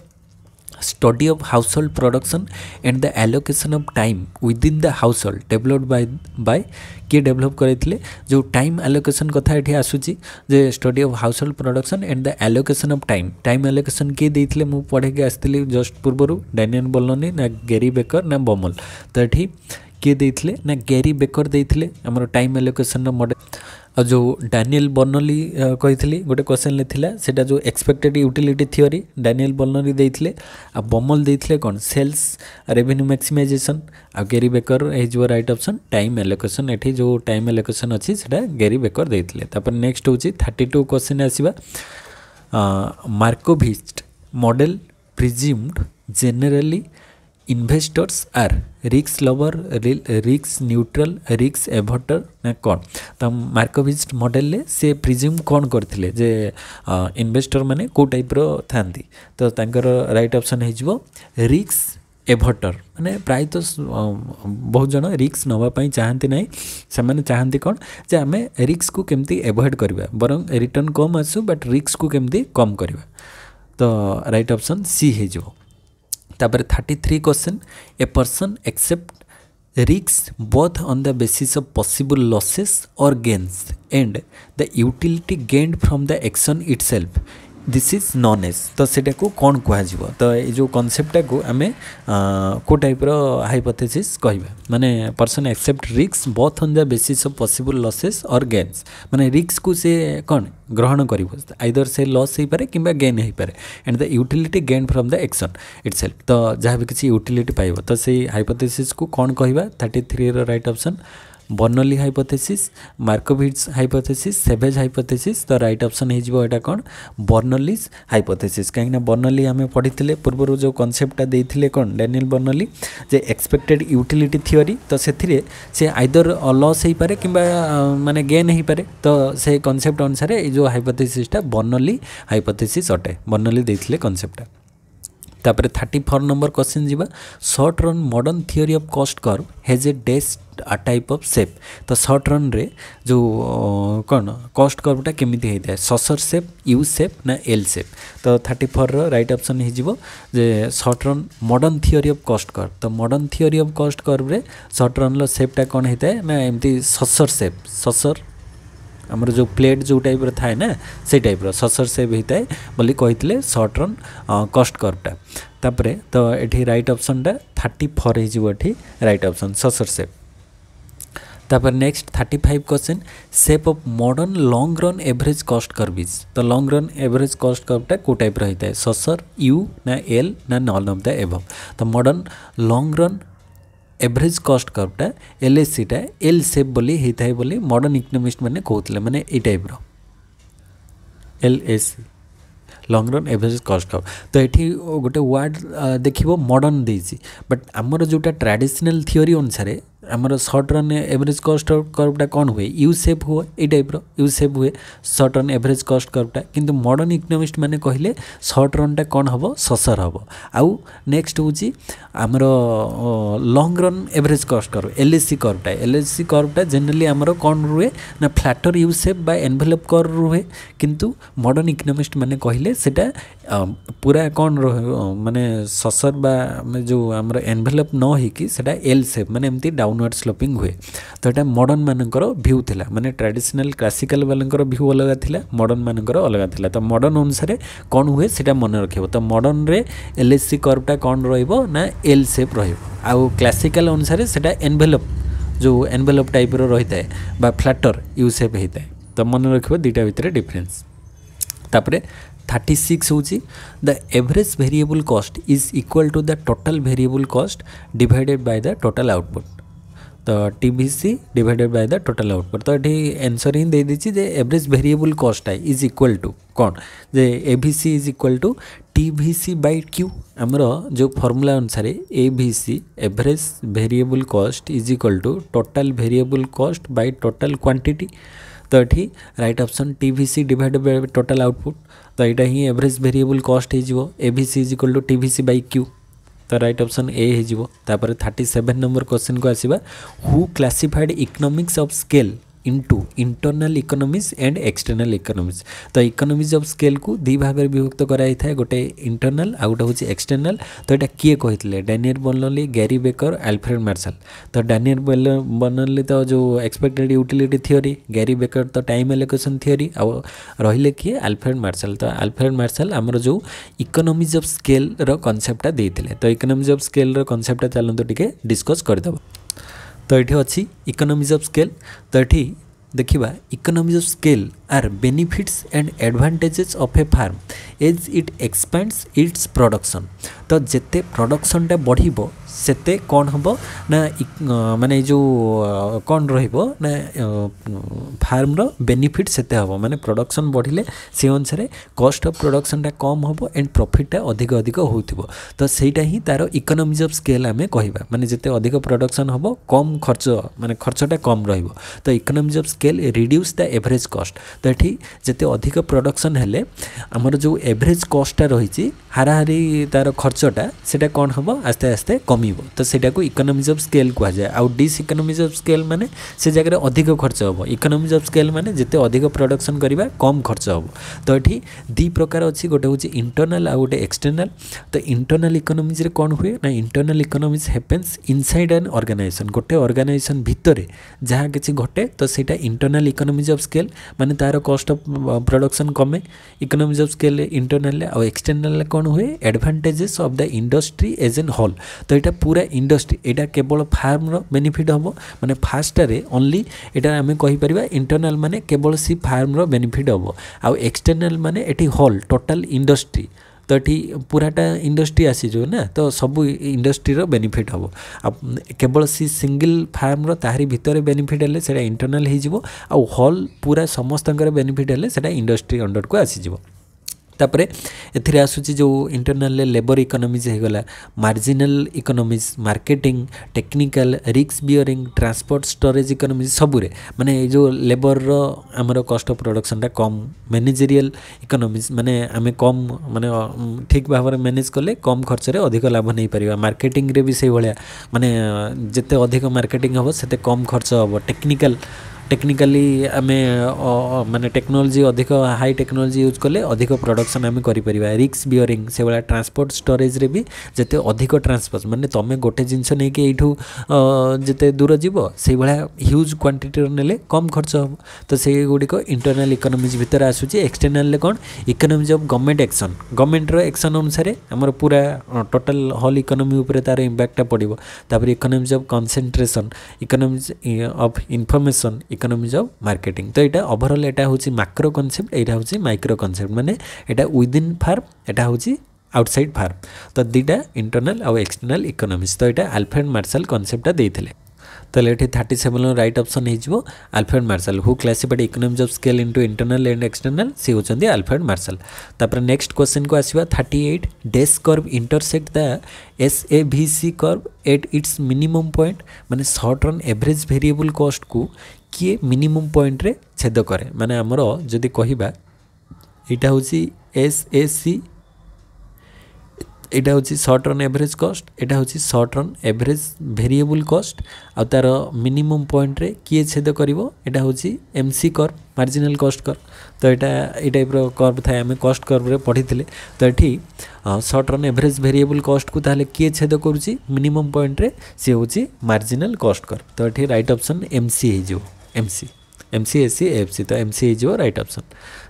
study of household production and the allocation of time within the household developed by by किए डेभलप करते जो टाइम आलोकेशन कथा ये आसूची जे study of household production and the allocation of time time allocation किए देते मुझे पढ़े आसती जस्ट पूर्व डैनियन बोलनी ना गेरी बेकर ना बमल तो ये किए देते ना गेरी बेकर देते आम टाइम आलोकेशन मडेल जो ଡାନିଏଲ ବର୍ଣ୍ଣଲି କହିଥିଲି ଗୋଟେ କ୍ୱେଶ୍ଚନରେ ଥିଲା ସେଇଟା ଯେଉଁ expected utility theory Daniel Bernoulli ଦେଇଥିଲେ ଆଉ ବମଲ ଦେଇଥିଲେ କ'ଣ ସେଲ୍ସ ରେଭିନ୍ୟୁ ମ୍ୟାକ୍ସିମାଇଜେସନ୍ ଆଉ ଗେରି ବେକର ହେଇଯିବ ରାଇଟ୍ ଅପସନ୍ ଟାଇମ୍ ଏଲୋକେସନ୍ ଏଠି ଯେଉଁ ଟାଇମ୍ ଏଲୋକେସନ୍ ଅଛି ସେଇଟା ଗେରି ବେକର ଦେଇଥିଲେ ତାପରେ ନେକ୍ସଟ ହେଉଛି ଥାର୍ଟି ଟୁ କ୍ୱେଶ୍ଚିନ୍ ଆସିବା ମାର୍କୋଭିଷ୍ଟ ମଡ଼େଲ ପ୍ରିଜିମ୍ଡ ଜେନେରାଲି इनभेस्टर्स आर रिक्स लवर रिक्स न्यूट्रल रिक्स एभटर ना कौन तो मार्कोविज मडेल से प्रिज्यूम कौन करते जे इन्भेस्टर मैंने कौ टाइप था तो रईट अप्सन हो रिक्स एभटर मैंने प्रायत बहुत जन रिक्स नापी चाहती ना से चाहती कौन जे आम रिक्स को कमी एभड करवा बर रिटर्न कम आसू बट रिक्स को कमी कम करवा तो रईट अप्सन सी हो তারপরে thirty three question a person accept রিক্স both on the basis of possible losses or gains and the utility gained from the action itself this is known as ସେଇଟାକୁ କ'ଣ କୁହାଯିବ ତ ଏଇ ଯେଉଁ କନସେପ୍ଟଟାକୁ ଆମେ କେଉଁ ଟାଇପ୍ର ହାଇପୋଥେସିସ୍ କହିବା ମାନେ ପର୍ସନ୍ ଆକ୍ସେପ୍ଟ ରିକ୍ସ both on the basis of possible losses or gains ମାନେ ରିକ୍ସକୁ ସେ କ'ଣ ଗ୍ରହଣ କରିବ ଆଇଦର ସେ ଲସ୍ ହେଇପାରେ କିମ୍ବା ଗେନ୍ ହେଇପାରେ and the utility gain from the action itself ତ ଯାହା ବି କିଛି ୟୁଟିଲିଟି ପାଇବ ତ ସେଇ ହାଇପୋଥେସିସ୍କୁ କ'ଣ କହିବା ଥାର୍ଟି ଥ୍ରୀର right option Bernoulli hypothesis Markowitz hypothesis Savage hypothesis তো রাইট অপসন হয়ে এটা কোণ বর্নলিজ হাইপোথেসিস কিনা বর্নলি আমি পড়িলে পূর্বর যে কনসেপ্টটা দিয়ে কোণ ড্যানিয়েল বর্নলি যে এক্সপেক্টেড ইউটিলিটি থিওরি তো সেথিরে সে আইদর লস হয়ে পড়ে কিংবা মানে গেন হয়ে পড়ে তো সেই কনসেপ্ট অনুসারে এই যে হাইপোথেসিসটা বর্নলি হাইপোথেসিস অটে বর্নলি দিয়ে কনসেপ্টটা ତାପରେ ଥାର୍ଟି ଫୋର୍ ନମ୍ବର କ୍ୱେଶ୍ଚିନ୍ ଯିବା short run modern theory of cost curve has a dash type of shape ତ ସର୍ଟ ରନ୍ରେ ଯେଉଁ କ'ଣ କଷ୍ଟ କର୍ଭଟା କେମିତି ହେଇଥାଏ ସସର ସେପ୍ ୟୁ ସେପ୍ ନା ଏଲ୍ ସେପ୍ ତ ଥାର୍ଟି ଫୋର୍ର ରାଇଟ୍ ଅପସନ୍ ହେଇଯିବ ଯେ short run modern theory of cost curve ତ ମଡ଼ର୍ଣ୍ଣ ଥିଓରି ଅଫ୍ କଷ୍ଟ କର୍ଭରେ ସର୍ଟ ରନ୍ର ସେପ୍ଟା କ'ଣ ହେଇଥାଏ ନା ଏମିତି ସସର ସେପ୍ ସସର ଆମର ଯେଉଁ ପ୍ଲେଟ୍ ଯେଉଁ ଟାଇପ୍ର ଥାଏ ନା ସେଇ ଟାଇପ୍ର ସସର ସେପ୍ ହେଇଥାଏ ବୋଲି କହିଥିଲେ ସର୍ଟ ରନ୍ କଷ୍ଟ କର୍ଭଟା ତାପରେ ତ ଏଠି ରାଇଟ୍ ଅପସନ୍ଟା ଥାର୍ଟି ଫୋର୍ ହେଇଯିବ ଏଠି ରାଇଟ୍ ଅପସନ୍ ସସର ସେପ୍ ତାପରେ next thirty five question shape of modern long run average cost curves ତ ଲଙ୍ଗ ରନ୍ ଏଭରେଜ୍ କଷ୍ଟ କର୍ଭଟା କେଉଁ ଟାଇପ୍ର ହେଇଥାଏ ସସର ୟୁ ନା ଏଲ୍ ନା ନନ୍ ଅଫ୍ ଦ ଏଭଭ୍ ତ modern long run average cost कर्वटा L S सीटा एल सेप बोली होता है बोली इकोनोमिस्ट मैंने कहते मैंने ये टाइप्र L S C long run average cost curve তো এটি গোটে ওয়ার্ড দেখব মডর্ন দিয়েছি বট আমার যেটা ট্রাডিশনাল থিওরি অনুসারে ଆମର ସର୍ଟ ରନ୍ ଏଭରେଜ୍ କଷ୍ଟ କର୍ଭଟା କ'ଣ ହୁଏ ୟୁ ସେପ୍ ହୁଏ ଏଇ ଟାଇପ୍ର ୟୁ ସେପ୍ ହୁଏ ସର୍ଟ ରନ୍ ଏଭରେଜ୍ କଷ୍ଟ କର୍ଭଟା କିନ୍ତୁ ମଡ଼ର୍ନ ଇକୋନୋମିଷ୍ଟ ମାନେ କହିଲେ ସର୍ଟ ରନ୍ଟା କ'ଣ ହେବ ସସର ହେବ ଆଉ ନେକ୍ସଟ ହେଉଛି ଆମର long run average cost curve L S C କର୍ଭଟା ଏଲ୍ ଏସ୍ ସି କର୍ଭଟା ଜେନେରାଲି ଆମର କ'ଣ ରୁହେ ନା ଫ୍ଲାଟର ୟୁ ସେପ୍ ବା ଏନଭେଲପ୍ କର୍ଭ ରୁହେ କିନ୍ତୁ ମଡ଼ର୍ନ ଇକୋନୋମିଷ୍ଟ ମାନେ କହିଲେ ସେଇଟା ପୁରା କ'ଣ ରହିବ ମାନେ ସସର୍ ବା ଆମେ ଯେଉଁ ଆମର ଏନଭେଲପ୍ ନ ହେଇକି ସେଇଟା ଏଲ୍ ସେପ୍ ମାନେ ଏମିତି ଡାଉନୱାର୍ଡ଼ ସ୍ଲୋପିଂ ହୁଏ ତ ଏଇଟା ମଡ଼ର୍ଣ୍ଣମାନଙ୍କର ଭ୍ୟୁ ଥିଲା ମାନେ ଟ୍ରାଡ଼ିସନାଲ୍ କ୍ଲାସିକାଲ୍ ବାଲାଙ୍କର ଭ୍ୟୁ ଅଲଗା ଥିଲା ମଡ଼ର୍ଣ୍ଣମାନଙ୍କର ଅଲଗା ଥିଲା ତ ମଡ଼ର୍ଣ୍ଣ ଅନୁସାରେ କ'ଣ ହୁଏ ସେଇଟା ମନେ ରଖିବ ତ ମଡ଼ର୍ଣ୍ଣରେ ଏଲ୍ ଏସ୍ ସି କର୍ଭଟା କ'ଣ ରହିବ ନା ଏଲ୍ ସେପ୍ ରହିବ ଆଉ କ୍ଲାସିକାଲ୍ ଅନୁସାରେ ସେଇଟା ଏନଭେଲପ୍ ଯେଉଁ ଏନଭେଲପ୍ ଟାଇପ୍ର ରହିଥାଏ ବା ଫ୍ଲାଟର୍ ୟୁ ସେପ୍ ହେଇଥାଏ ତ ମନେ ରଖିବ ଦୁଇଟା ଭିତରେ ଡିଫରେନ୍ସ ତାପରେ थर्टी सिक्स हूँ the average variable cost is equal to the total variable cost divided by the total output तो T C divided by the total output तो ये आंसर ही दे दीजिए एवरेज वेरिएबल कॉस्ट है इज इक्वल टू कौन जे A C is equal to T C by Q आमर जो फर्मूला अनुसार A C average variable cost is equal to total variable cost by total quantity तो ଏଠି right option T V C divide by total output ତ ଏଇଟା ହିଁ average variable cost ହେଇଯିବ A V C is equal to T V C by Q ତ right option A ହେଇଯିବ ତାପରେ thirty seven number କ୍ୱେଶ୍ଚିନ୍କୁ ଆସିବା who classified economics of scale into internal economics and external economics তো economics of স্কেলকু দুই ভাগে বিভক্ত করা হয়ে থাকে গোটে ইন্টরনাল আউ গোটে হচ্ছে এক্সটর্নাল তো এটা কিয়ে কে Daniel Bernoulli Gary Becker Alfred Marshall তো ড্যানিয়েল বর্নলি তো যে expected utility theory Gary Becker তো টাইম এলোকেশন থিওরি আউ রহলে কিয়ে আলফ্রেড মার্শাল তো আলফ্রেড মার্শাল আমার যে ইকোনমিক্স অফ স্কেলর কনসেপ্টটা দিয়ে তো ইকোনমিক্স অফ স্কেলর কনসেপ্টটা চালু টিকে ডিসকস କରିଦେବ ତ ଏଠି ଅଛି ଇକୋନୋମିଜ୍ ଅଫ୍ ସ୍କେଲ୍ ତ ଏଠି ଦେଖିବା economies of scale are benefits and advantages of a firm as it expands its production ତ ଯେତେ ପ୍ରଡ଼କ୍ସନ୍ଟା ବଢ଼ିବ ସେତେ କ'ଣ ହେବ ନା ମାନେ ଯେଉଁ କ'ଣ ରହିବ ନା ଫାର୍ମର ବେନିଫିଟ୍ ସେତେ ହେବ ମାନେ ପ୍ରଡ଼କ୍ସନ୍ ବଢ଼ିଲେ ସେ ଅନୁସାରେ କଷ୍ଟ ଅଫ୍ ପ୍ରଡ଼କ୍ସନ୍ଟା କମ୍ ହେବ ଆଣ୍ଡ ପ୍ରଫିଟ୍ଟା ଅଧିକ ଅଧିକ ହେଉଥିବ ତ ସେଇଟା ହିଁ ତା'ର ଇକୋନୋମିଜ୍ ଅଫ୍ ସ୍କେଲ୍ ଆମେ କହିବା ମାନେ ଯେତେ ଅଧିକ ପ୍ରଡ଼କ୍ସନ୍ ହେବ କମ୍ ଖର୍ଚ୍ଚ ମାନେ ଖର୍ଚ୍ଚଟା କମ୍ ରହିବ ତ economies of scale reduce the average cost ତ ଏଠି ଯେତେ ଅଧିକ ପ୍ରଡ଼କ୍ସନ୍ ହେଲେ ଆମର ଯେଉଁ ଏଭରେଜ୍ କଷ୍ଟଟା ରହିଛି ହାରାହାରି ତା'ର ଖର୍ଚ୍ଚଟା ସେଇଟା କ'ଣ ହେବ ଆସ୍ତେ ଆସ୍ତେ କମି କମିବ ତ ସେଇଟାକୁ ଇକୋନୋମିଜ୍ ଅଫ୍ ସ୍କେଲ୍ କୁହାଯାଏ ଆଉ ଡିସ୍ ଇକୋନୋମିଜ୍ ଅଫ୍ ସ୍କେଲ୍ ମାନେ ସେ ଜାଗାରେ ଅଧିକ ଖର୍ଚ୍ଚ ହେବ ଇକୋନୋମିଜ୍ ଅଫ୍ ସ୍କେଲ୍ ମାନେ ଯେତେ ଅଧିକ ପ୍ରଡକ୍ସନ୍ କରିବା କମ୍ ଖର୍ଚ୍ଚ ହେବ ତ ଏଠି ଦୁଇ ପ୍ରକାର ଅଛି ଗୋଟେ ହେଉଛି ଇଣ୍ଟରନାଲ୍ ଆଉ ଗୋଟେ ଏକ୍ସଟର୍ନାଲ୍ ତ ଇଣ୍ଟରନାଲ୍ ଇକୋନୋମିଜ୍ରେ କ'ଣ ହୁଏ ନା internal economics happens inside an organisation ଗୋଟେ ଅର୍ଗାନାଇଜେସନ୍ ଭିତରେ ଯାହା କିଛି ଘଟେ ତ ସେଇଟା ଇଣ୍ଟରନାଲ୍ ଇକୋନୋମିଜ୍ ଅଫ୍ ସ୍କେଲ୍ ମାନେ ତା'ର କଷ୍ଟ ଅଫ୍ ପ୍ରଡକ୍ସନ୍ କମେ ଇକୋନୋମିଜ୍ ଅଫ୍ ସ୍କେଲ୍ରେ ଇଣ୍ଟରନାଲ୍ରେ ଆଉ ଏକ୍ସଟର୍ନାଲ୍ରେ କ'ଣ ହୁଏ advantages of the industry as an whole ତ ଏଇଟା पूरा इंडस्ट्री एटा केवल फार्म बेनिफिट हम मैंने फास्टार ओनली एटा आम कहीपर इंटरनाल मैंने केवल सी फार्म बेनिफिट हम आउ एक्सटर्नाल मैंने हल टोटाल इंडस्ट्री तो ये पूराटा इंडस्ट्री आसीजो ना तो सब इंडस्ट्री बेनिफिट हे केवल सी सिंगल फार्म तारी भितर बेनिफिट हेल्ले इंटरनाल हो हल पूरा समस्त बेनिफिट हेल्ले इंडस्ट्री अंडर को आसीज ତାପରେ ଏଥିରେ ଆସୁଛି ଯେଉଁ ଇଣ୍ଟରନାଲ୍ ଲେବର୍ ଇକୋନୋମିଜ୍ ହୋଇଗଲା ମାର୍ଜିନାଲ୍ ଇକୋନୋମିଜ୍ ମାର୍କେଟିଂ ଟେକ୍ନିକାଲ୍ ରିକ୍ସ ବିୟରିଂ ଟ୍ରାନ୍ସପୋର୍ଟ ଷ୍ଟୋରେଜ୍ ଇକୋନୋମିଜ୍ ସବୁରେ ମାନେ ଏଇ ଯେଉଁ ଲେବର୍ର ଆମର କଷ୍ଟ ଅଫ୍ ପ୍ରଡ଼କ୍ସନ୍ଟା କମ୍ ମ୍ୟାନେଜେରିଆଲ୍ ଇକୋନୋମିଜ୍ ମାନେ ଆମେ କମ୍ ମାନେ ଠିକ୍ ଭାବରେ ମ୍ୟାନେଜ୍ କଲେ କମ୍ ଖର୍ଚ୍ଚରେ ଅଧିକ ଲାଭ ନେଇପାରିବା ମାର୍କେଟିଂରେ ବି ସେଇଭଳିଆ ମାନେ ଯେତେ ଅଧିକ ମାର୍କେଟିଂ ହେବ ସେତେ କମ୍ ଖର୍ଚ୍ଚ ହେବ ଟେକ୍ନିକାଲ୍ ଟେକ୍ନିକାଲି ଆମେ ମାନେ ଟେକ୍ନୋଲୋଜି ଅଧିକ ହାଇ ଟେକ୍ନୋଲୋଜି ୟୁଜ୍ କଲେ ଅଧିକ ପ୍ରଡ଼କ୍ସନ୍ ଆମେ କରିପାରିବା ରିକ୍ସ ବିୟରିଂ ସେଭଳିଆ ଟ୍ରାନ୍ସପୋର୍ଟ ଷ୍ଟୋରେଜ୍ରେ ବି ଯେତେ ଅଧିକ ଟ୍ରାନ୍ସପୋର୍ଟ ମାନେ ତୁମେ ଗୋଟେ ଜିନିଷ ନେଇକି ଏଇଠୁ ଯେତେ ଦୂର ଯିବ ସେଇଭଳିଆ ହ୍ୟୁଜ୍ କ୍ୱାଣ୍ଟିଟିର ନେଲେ କମ୍ ଖର୍ଚ୍ଚ ହେବ ତ ସେଇଗୁଡ଼ିକ ଇଣ୍ଟରନାଲ ଇକୋନୋମିକ୍ସ ଭିତରେ ଆସୁଛି ଏକ୍ସଟର୍ନାଲରେ କ'ଣ ଇକୋନୋମିକ୍ସ ଅଫ୍ ଗଭର୍ଣ୍ଣମେଣ୍ଟ ଆକ୍ସନ୍ ଗଭର୍ଣ୍ଣମେଣ୍ଟର ଆକ୍ସନ୍ ଅନୁସାରେ ଆମର ପୁରା ଟୋଟାଲ ହଲ୍ ଇକୋନୋମି ଉପରେ ତା'ର ଇମ୍ପାକ୍ଟଟା ପଡ଼ିବ ତାପରେ economics of concentration economics of information economies of marketing তো এটা ওভরঅল এটা হচ্ছে মাইক্রো কনসেপ্ট এটা হচ্ছে মাইক্রো কনসেপ্ট মানে এটা উইদিন ফার্ম এটা হচ্ছে আউটসাইড ফার্ম তো দুইটা ইন্টরনাল আউ এক্সটর্নাল ইকোনমিক্স তো এটা আলফ্রেড মার্শাল কনসেপ্টটা দিয়েছিলে তাহলে এটি থার্টি সেভেন রাইট অপসন হয়ে Alfred Marshall who classified economics of scale into internal and external C হচ্ছেন আলফ্রেড মার্শাল তাপরে নেক্সট কোশ্চেন কু আসবা thirty eight dash curve intersect the S A V C curve at its minimum point मैंने short run average variable cost को କିଏ minimum ପଏଣ୍ଟରେ ଛେଦ କରେ ମାନେ ଆମର ଯଦି କହିବା ଏଇଟା ହେଉଛି ଏସ୍ ଏସ୍ ସି এটা হচ্ছে শর্ট রন এভারেজ কস্ট এটা হচ্ছে short run average variable cost আর তার মিনিমম পয়েন্টরে কিয়ে ছেদ করব এটা হচ্ছে MC curve marginal cost curve তো এটা এই টাইপর কর্ভ থাকে আমি কস্ট কর্ভরে পড়িলে তো এটি শর্ট রন এভারেজ ভেরিয়েবল কস্টকু তাহলে কিয়ে ছেদ করুছি মিনিমম পয়েন্টরে সি হচ্ছে মার্জিনাল কস্ট কর্ভ তো এটি রাইট অপশন এমসি হয়ে যাব M C M C S C F C ତ ଏମ୍ ସି ହେଇଯିବ ରାଇଟ୍ ଅପ୍ସନ୍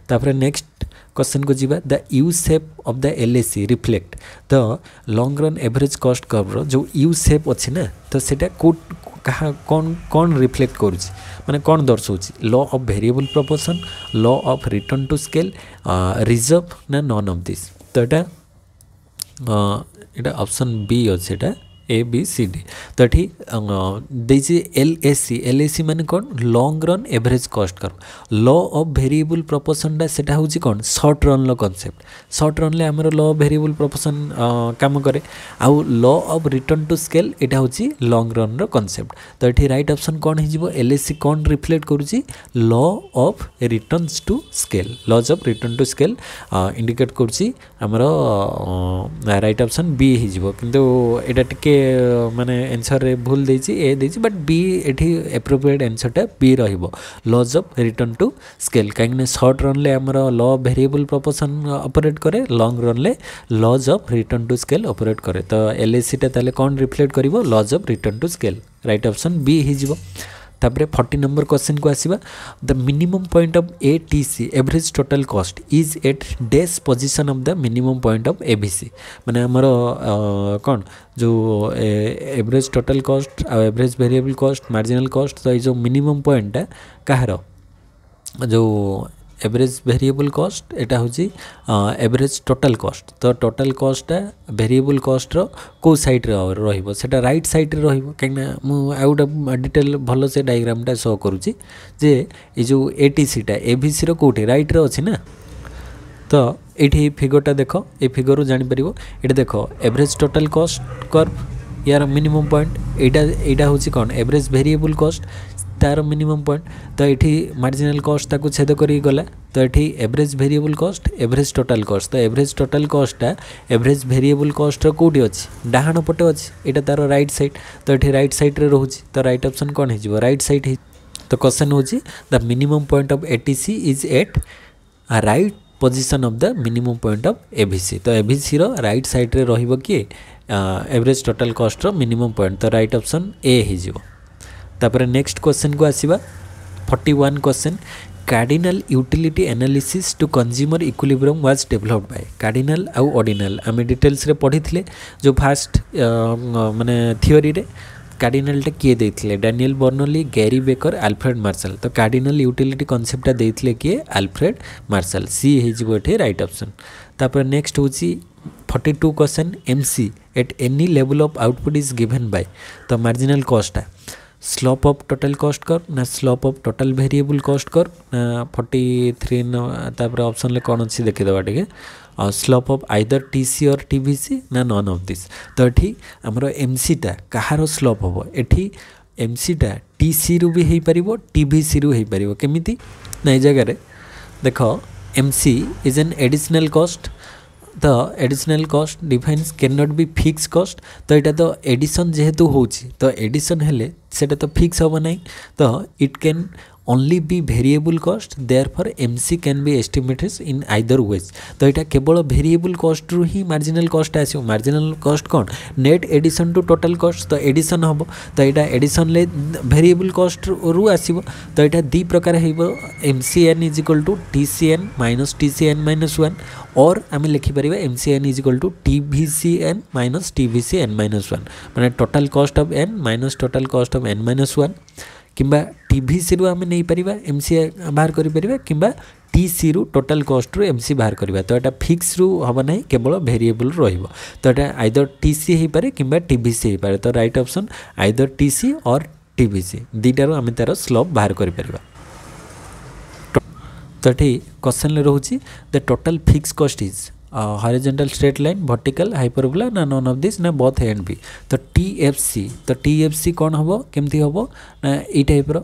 ତାପରେ ନେକ୍ସଟ क्वेश्चनକୁ ଯିବା the U shape of the L A C reflect the long run average cost କର୍ଭର ଯେଉଁ ୟୁ ସେପ୍ ଅଛି ନା ତ ସେଇଟା କେଉଁ କାହା କ'ଣ କ'ଣ ରିଫ୍ଲେକ୍ଟ କରୁଛି ମାନେ କ'ଣ ଦର୍ଶାଉଛି law of variable proportion law of return to scale reserve ନା ନନ୍ ଅଫ୍ ଦିସ୍ ତ ଏଇଟା ଏଇଟା ଅପସନ୍ ବି ଅଛି ଏଇଟା ए बी सी डी तो ये L S C L S C मान कौन long run average cost curve law of variable proportion से कौन सर्ट रन रनसेप्ट सर्ट रन आम ल अफ भेरिएबल प्रपोसन कम कै आउ ल अफ रिटर्न टू स्केल यहाँ हूँ लंग रन रनसेप्ट तो ये रईट अप्सन कौन हो एल एस सी कौन रिफ्लेक्ट करुच्ची law of return to scale laws of return to scale indicate करुच्ची आमर रईट अप्सन बी हो कि यहाँ टी ମାନେ ଏନ୍ସର୍ରେ ଭୁଲ ଦେଇଛି ଏ ଦେଇଛି ବଟ୍ ବି ଏଠି ଆପ୍ରୋପ୍ରିଏଟ୍ ଏନ୍ସର୍ଟା ବି ରହିବ laws of return to scale କାହିଁକିନା ସର୍ଟ ରନ୍ରେ ଆମର law of variable proportion operate କରେ ଲଙ୍ଗ୍ ରନ୍ରେ laws of return to scale operate କରେ ତ ଏଲ୍ଏସିଟା ତାହେଲେ କ'ଣ ରିଫ୍ଲେକ୍ଟ କରିବ laws of return to scale right option ବି ହେଇଯିବ ତାପରେ ଫର୍ଟି ନମ୍ବର କ୍ୱେଶ୍ଚିନ୍କୁ ଆସିବା the minimum point of A T C average total cost is at this position of the minimum point of A B C ମାନେ ଆମର କ'ଣ ଯେଉଁ average total କଷ୍ଟ ଆଉ ଏଭରେଜ୍ ଭେରିଏବଲ୍ କଷ୍ଟ ମାର୍ଜିନାଲ୍ କଷ୍ଟ ତ ଏଇ ଯେଉଁ ମିନିମମ୍ ପଏଣ୍ଟଟା କାହାର ଯେଉଁ एवरेज भेरिएबल कस्ट एटा हूँ एवरेज टोटाल कस्ट तो टोटाल कस्टा भेरिएबल कस्ट्र कौ सैड्रे रहा रईट सैड्रे रहीकना मुझे गोटे डिटेल भल से डायग्रामा शो करुच्ची जे ये जो एटीसीटा एभिसी रोटी रईट्रे अच्छी ना तो ये फिगरटा देख ये फिगर जापर ये देख एवरेज टोटाल कस्ट कर यार मिनिमम पॉइंट यहाँ यहाँ हूँ कौन एवरेज भेरिएबल कस्ट তার মিনিমম পয়েন্ট তো এটি মার্জিনাল কস্ট তাকে ছেদ করি গলা তো এটি average variable cost average total cost তো এভরেজ টোটাল কস্টটা এভরেজ ভেরিয়েবল কস্টর কোটি অছি ডাহাণ পটে অছি এটা তার রাইট সাইড তো এটি রাইট সাইড্রে রহুছি তো রাইট অপসন কোণ হয়ে যাব রাইট সাইড হয়ে ତ କ୍ୱେଶ୍ଚନ୍ ହେଉଛି the minimum point of A T C is at right position of the minimum point of A V C ତ ଏ ଭି ସିର ରାଇଟ୍ ସାଇଡ଼୍ରେ ରହିବ କିଏ ଏଭରେଜ୍ ଟୋଟାଲ୍ କଷ୍ଟର ମିନିମମ୍ ପଏଣ୍ଟ ତ ରାଇଟ୍ ଅପସନ୍ ଏ ହେଇଯିବ तापर ତାପରେ क्वेश्चन को आसवा forty one question cardinal utility analysis to consumer equilibrium was developed by cardinal आउ ऑर्डिनाल आम डिटेल्स रे पढ़ी थिले जो फास्ट माने थ्योरी कार्डिनालटा किए देते Daniel Bernoulli Gary Becker Alfred Marshall तो कार्डिनाल यूटिलिटी कनसेप्टा देते किए आलफ्रेड मार्शल सी हो रईट अप्सन तापर नेक्स्ट हूँ forty two question M C at any level of output is given by तो मार्जिनाल कस्टा स्लोप ऑफ टोटल कॉस्ट कर ना slope of total variable cost कर ना फोर्टी थ्री तापर कौन अच्छी देखीदे टे आ slope of either T C or T सी ना नन अफ दिस् तो ये आमर एम सीटा कहार स्लोप हम ये एम सीटा टी सी रु भी हो पार टी रु पार केमी ना ये देख M C is an additional cost the additional cost defines cannot be fixed cost ତ ଏଇଟା ତ addition ଯେହେତୁ ହେଉଛି ତ addition ହେଲେ সেটা তো ফিক্স হব নাই তো it can only be variable cost therefore mc can be estimated in either ways तो एटा केवल variable cost रु ही marginal cost आसीयो marginal cost cone net addition to total cost तो addition हबो तो एटा addition ले variable cost रु आसीबो तो एटा दी प्रकार हेबो mcn is equal to tcn minus tcn minus 1 और आमी लिखि परिबा mcn is equal to tvcn minus tvcn minus 1 माने total cost of n minus total cost of n minus 1 କିମ୍ବା ଟିଭି ସିରୁ ଆମେ ନେଇପାରିବା ଏମ୍ ସି ବାହାର କରିପାରିବା କିମ୍ବା ଟି ସିରୁ ଟୋଟାଲ୍ କଷ୍ଟରୁ ଏମ୍ ସି ବାହାର କରିବା ତ ଏଇଟା ଫିକ୍ସରୁ ହେବ ନାହିଁ କେବଳ ଭେରିଏବଲ୍ ରହିବ ତ ଏଇଟା ଆଇଦର ଟି ସି ହେଇପାରେ କିମ୍ବା ଟି ଭି ସି ହେଇପାରେ ତ right option either T C or T V C ଦୁଇଟାରୁ ଆମେ ତା'ର ସ୍ଲବ୍ ବାହାର କରିପାରିବା ତ ଏଠି କ୍ୱେଶ୍ଚନ୍ରେ ରହୁଛି the total fix cost is horizontal straight line vertical hyperbola na none of this na both a and b to tfc to tfc kon hobo kemti hobo na ei type ro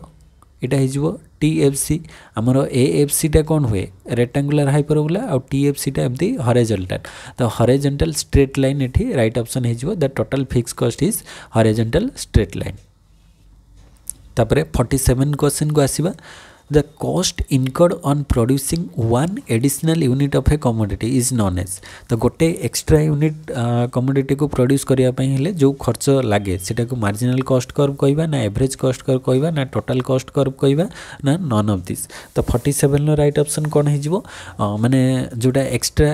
এটা হয়ে TFC আমার এএফসিটা কোণ হুয়ে rectangular hyperbola আর টিএফসিটা এমতি horizontal তো horizontal straight line এটি right option হয়ে the total fix cost is horizontal straight line তাপরে forty seven question কু আসবা the cost incurred on producing one additional unit of a commodity is known as ତ ଗୋଟେ extra unit କମୋଡିଟିକୁ produce କରିବା ପାଇଁ ହେଲେ ଯେଉଁ ଖର୍ଚ୍ଚ ଲାଗେ ସେଟାକୁ ମାର୍ଜିନାଲ୍ କଷ୍ଟ କର୍ଭ କହିବା ନା ଏଭରେଜ୍ କଷ୍ଟ କର୍ଭ କହିବା ନା ଟୋଟାଲ୍ କଷ୍ଟ କର୍ଭ କହିବା ନା ନନ୍ ଅଫ୍ ଦିସ୍ ତ ଫର୍ଟି ସେଭେନ୍ର ରାଇଟ୍ ଅପସନ୍ କ'ଣ ହେଇଯିବ ମାନେ ଯେଉଁଟା ଏକ୍ସଟ୍ରା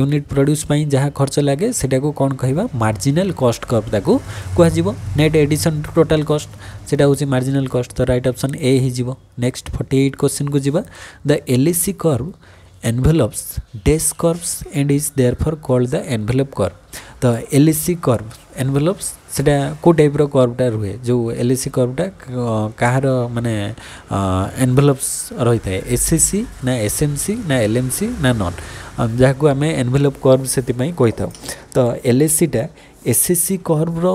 ୟୁନିଟ୍ ପ୍ରଡ୍ୟୁସ୍ ପାଇଁ ଯାହା ଖର୍ଚ୍ଚ ଲାଗେ ସେଟାକୁ କ'ଣ କହିବା ମାର୍ଜିନାଲ୍ କଷ୍ଟ କର୍ଭ ତାକୁ କୁହାଯିବ ନେଟ୍ ଏଡିସନ୍ ଟୁ ଟୋଟାଲ୍ କଷ୍ଟ ସେଇଟା ହେଉଛି ମାର୍ଜିନାଲ୍ କଷ୍ଟ ତ ରାଇଟ୍ ଅପସନ୍ ଏ ହେଇଯିବ ନେକ୍ସଟ ଫର୍ଟି ଏଇଟ୍ କୋଶ୍ଚିନ୍କୁ ଯିବା the L E C curve envelopes dash curves and is therefore called the envelope curve the LEC curve envelopes সেটা কেউ টাইপর কর্ভটা রুহে যে এলএসি কর্ভটা কাহার মানে এনভেলপস রয়েছে এসএসসি না এসএমসি না এলএমসি না নন যাকে আমি এনভেলপ কর্ভ সেপাই কই থাও তো এলএসিটা ଏସ୍ ଏସ୍ ସି କର୍ଭର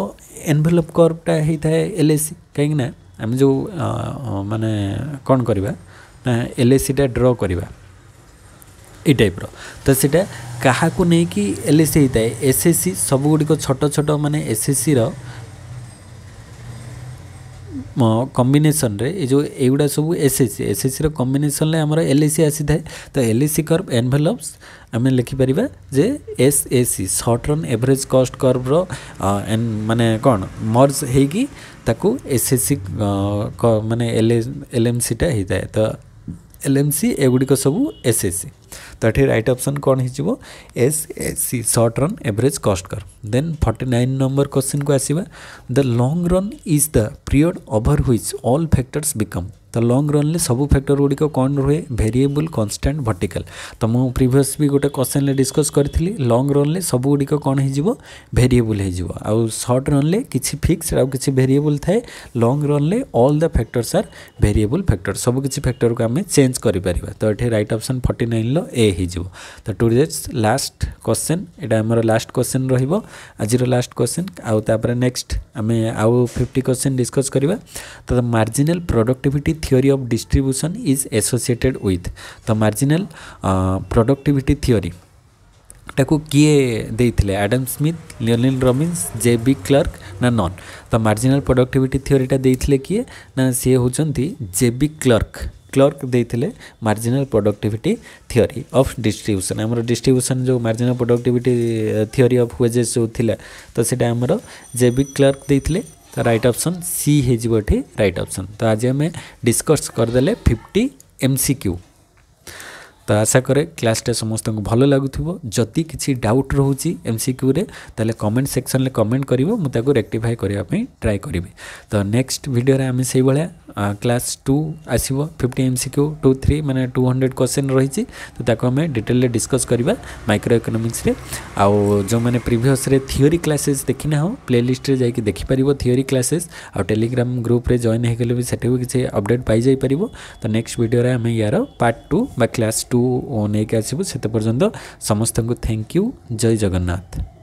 ଏନଭେଲପ୍ କର୍ଭଟା ହେଇଥାଏ ଏଲ୍ ଏସ୍ ସି କାହିଁକି ନା ଆମେ ଯେଉଁ ମାନେ କ'ଣ କରିବା ନା ଏଲ୍ ଏସ୍ ସିଟା ଡ୍ର କରିବା ଏଇ ଟାଇପ୍ର ତ ସେଇଟା କାହାକୁ ନେଇକି ଏଲ୍ ଏସ୍ ସି ହେଇଥାଏ ଏସ୍ ଏସ୍ ସି ସବୁଗୁଡ଼ିକ ଛୋଟ ଛୋଟ ମାନେ ଏସ୍ ଏସ୍ ସିର କମ୍ବିନେସନ୍ରେ ଏ ଯେଉଁ ଏଇଗୁଡ଼ା ସବୁ S S C S S ସିର କମ୍ବିନେସନ୍ରେ ଆମର ଏଲ୍ ଏସ୍ ସି ଆସିଥାଏ ତ L S C curve envelopes ଆମେ ଲେଖିପାରିବା ଯେ S A C short run average cost କର୍ଭର ମାନେ କ'ଣ ମର୍ଜ ହେଇକି ତାକୁ ଏସ୍ ଏ ସି ମାନେ ଏଲ୍ ଏଲ୍ ଏମ୍ ସିଟା ହେଇଥାଏ ତ ଏଲ୍ ଏମ୍ ସି ଏଗୁଡ଼ିକ ସବୁ ଏସ୍ ଏ ସି ତ ଏଠି ରାଇଟ୍ ଅପସନ୍ କ'ଣ ହେଇଯିବ S A C short run average cost curve then forty nine number କୋଶ୍ଚିନ୍କୁ ଆସିବା the long run is the period over which all factors become ତ long ରନ୍ରେ ସବୁ ଫ୍ୟାକ୍ଟର ଗୁଡ଼ିକ କ'ଣ ରୁହେ ଭେରିଏବୁଲ୍ କନଷ୍ଟାଣ୍ଟ ଭର୍ଟିକାଲ୍ ତ ମୁଁ ପ୍ରିଭିୟସ୍ ବି ଗୋଟେ କ୍ୱେଶ୍ଚନ୍ରେ ଡିସ୍କସ୍ କରିଥିଲି ଲଙ୍ଗ୍ ରନ୍ରେ ସବୁ ଗୁଡ଼ିକ କ'ଣ ହେଇଯିବ ଭେରିଏବୁଲ୍ ହେଇଯିବ ଆଉ ସର୍ଟ ରନ୍ରେ କିଛି ଫିକ୍ସ ଆଉ କିଛି ଭେରିଏବୁଲ୍ ଥାଏ ଲଙ୍ଗ୍ ରନ୍ରେ all the factors are variable factor ସବୁ କିଛି ଫ୍ୟାକ୍ଟରକୁ ଆମେ ଚେଞ୍ଜ କରିପାରିବା ତ ଏଠି ରାଇଟ୍ ଅପସନ୍ ଫର୍ଟି ନାଇନ୍ର ଏ ହେଇଯିବ ତ ଟୁରିଜେଟ୍ସ ଲାଷ୍ଟ କ୍ୱେଶ୍ଚନ୍ ଏଇଟା ଆମର ଲାଷ୍ଟ କ୍ୱେଶ୍ଚନ୍ ରହିବ ଆଜିର ଲାଷ୍ଟ କ୍ୱେଶ୍ଚନ୍ ଆଉ ତାପରେ ନେକ୍ସଟ ଆମେ ଆଉ ଫିଫ୍ଟି କ୍ୱେଶ୍ଚନ୍ ଡିସ୍କସ୍ କରିବା ତ marginal productivity theory of distribution is associated with the marginal productivity productivity टाक किए दे Adam Smith Lionel Robbins J B Clark ना नन तो मार्जिनाल प्रडक्टिविटी थीओरीटा दे किए ना सी हूँ जे बी क्लर्क क्लर्क देते marginal productivity theory of distribution आम डिस्ट्रीब्यूशन जो marginal productivity theory of wages जो थी तो सीटा आमर जे बी क्लर्क देते ତ ରାଇଟ୍ ଅପ୍ସନ୍ ସି ହେଇଯିବ ଏଠି ରାଇଟ୍ ଅପ୍ସନ୍ ତ ଆଜି ଆମେ ଡିସ୍କସ୍ କରିଦେଲେ ଫିଫ୍ଟି ଏମ୍ ସି କ୍ୟୁ ତ ଆଶା କରେ କ୍ଲାସ୍ଟା ସମସ୍ତଙ୍କୁ ଭଲ ଲାଗୁଥିବ ଯଦି କିଛି ଡାଉଟ୍ ରହୁଛି ଏମ୍ସିକ୍ୟୁରେ ତାହେଲେ କମେଣ୍ଟ ସେକ୍ସନରେ କମେଣ୍ଟ କରିବ ମୁଁ ତାକୁ ରେକ୍ଟିଫାଏ କରିବା ପାଇଁ ଟ୍ରାଏ କରିବି ତ ନେକ୍ସଟ ଭିଡ଼ିଓରେ ଆମେ ସେଇଭଳିଆ କ୍ଲାସ୍ ଟୁ ଆସିବ ଫିଫ୍ଟି ଏମ୍ସିକ୍ୟୁ ଟୁ ଥ୍ରୀ ମାନେ ଟୁ ହଣ୍ଡ୍ରେଡ଼ କ୍ୱେଶ୍ଚନ୍ ରହିଛି ତ ତାକୁ ଆମେ ଡିଟେଲରେ ଡିସ୍କସ୍ କରିବା ମାଇକ୍ରୋ ଇକୋନୋମିକ୍ସରେ ଆଉ ଯେଉଁମାନେ ପ୍ରିଭିୟସ୍ରେ ଥିଓରି କ୍ଲାସେସ୍ ଦେଖିନାହଁ ପ୍ଲେଲିଷ୍ଟରେ ଯାଇକି ଦେଖିପାରିବ ଥିଓରି କ୍ଲାସେସ୍ ଆଉ ଟେଲିଗ୍ରାମ ଗ୍ରୁପ୍ରେ ଜଏନ୍ ହୋଇଗଲେ ବି ସେଠି ବି କିଛି ଅପଡ଼େଟ୍ ପାଇଯାଇପାରିବ ତ ନେକ୍ସଟ ଭିଡ଼ିଓରେ ଆମେ ୟାର ପାର୍ଟ ଟୁ ବା କ୍ଲାସ୍ ଟୁ उ औ नेक एसिड सेते पर्जन्त समस्तको थ्यांक यू जय जगन्नाथ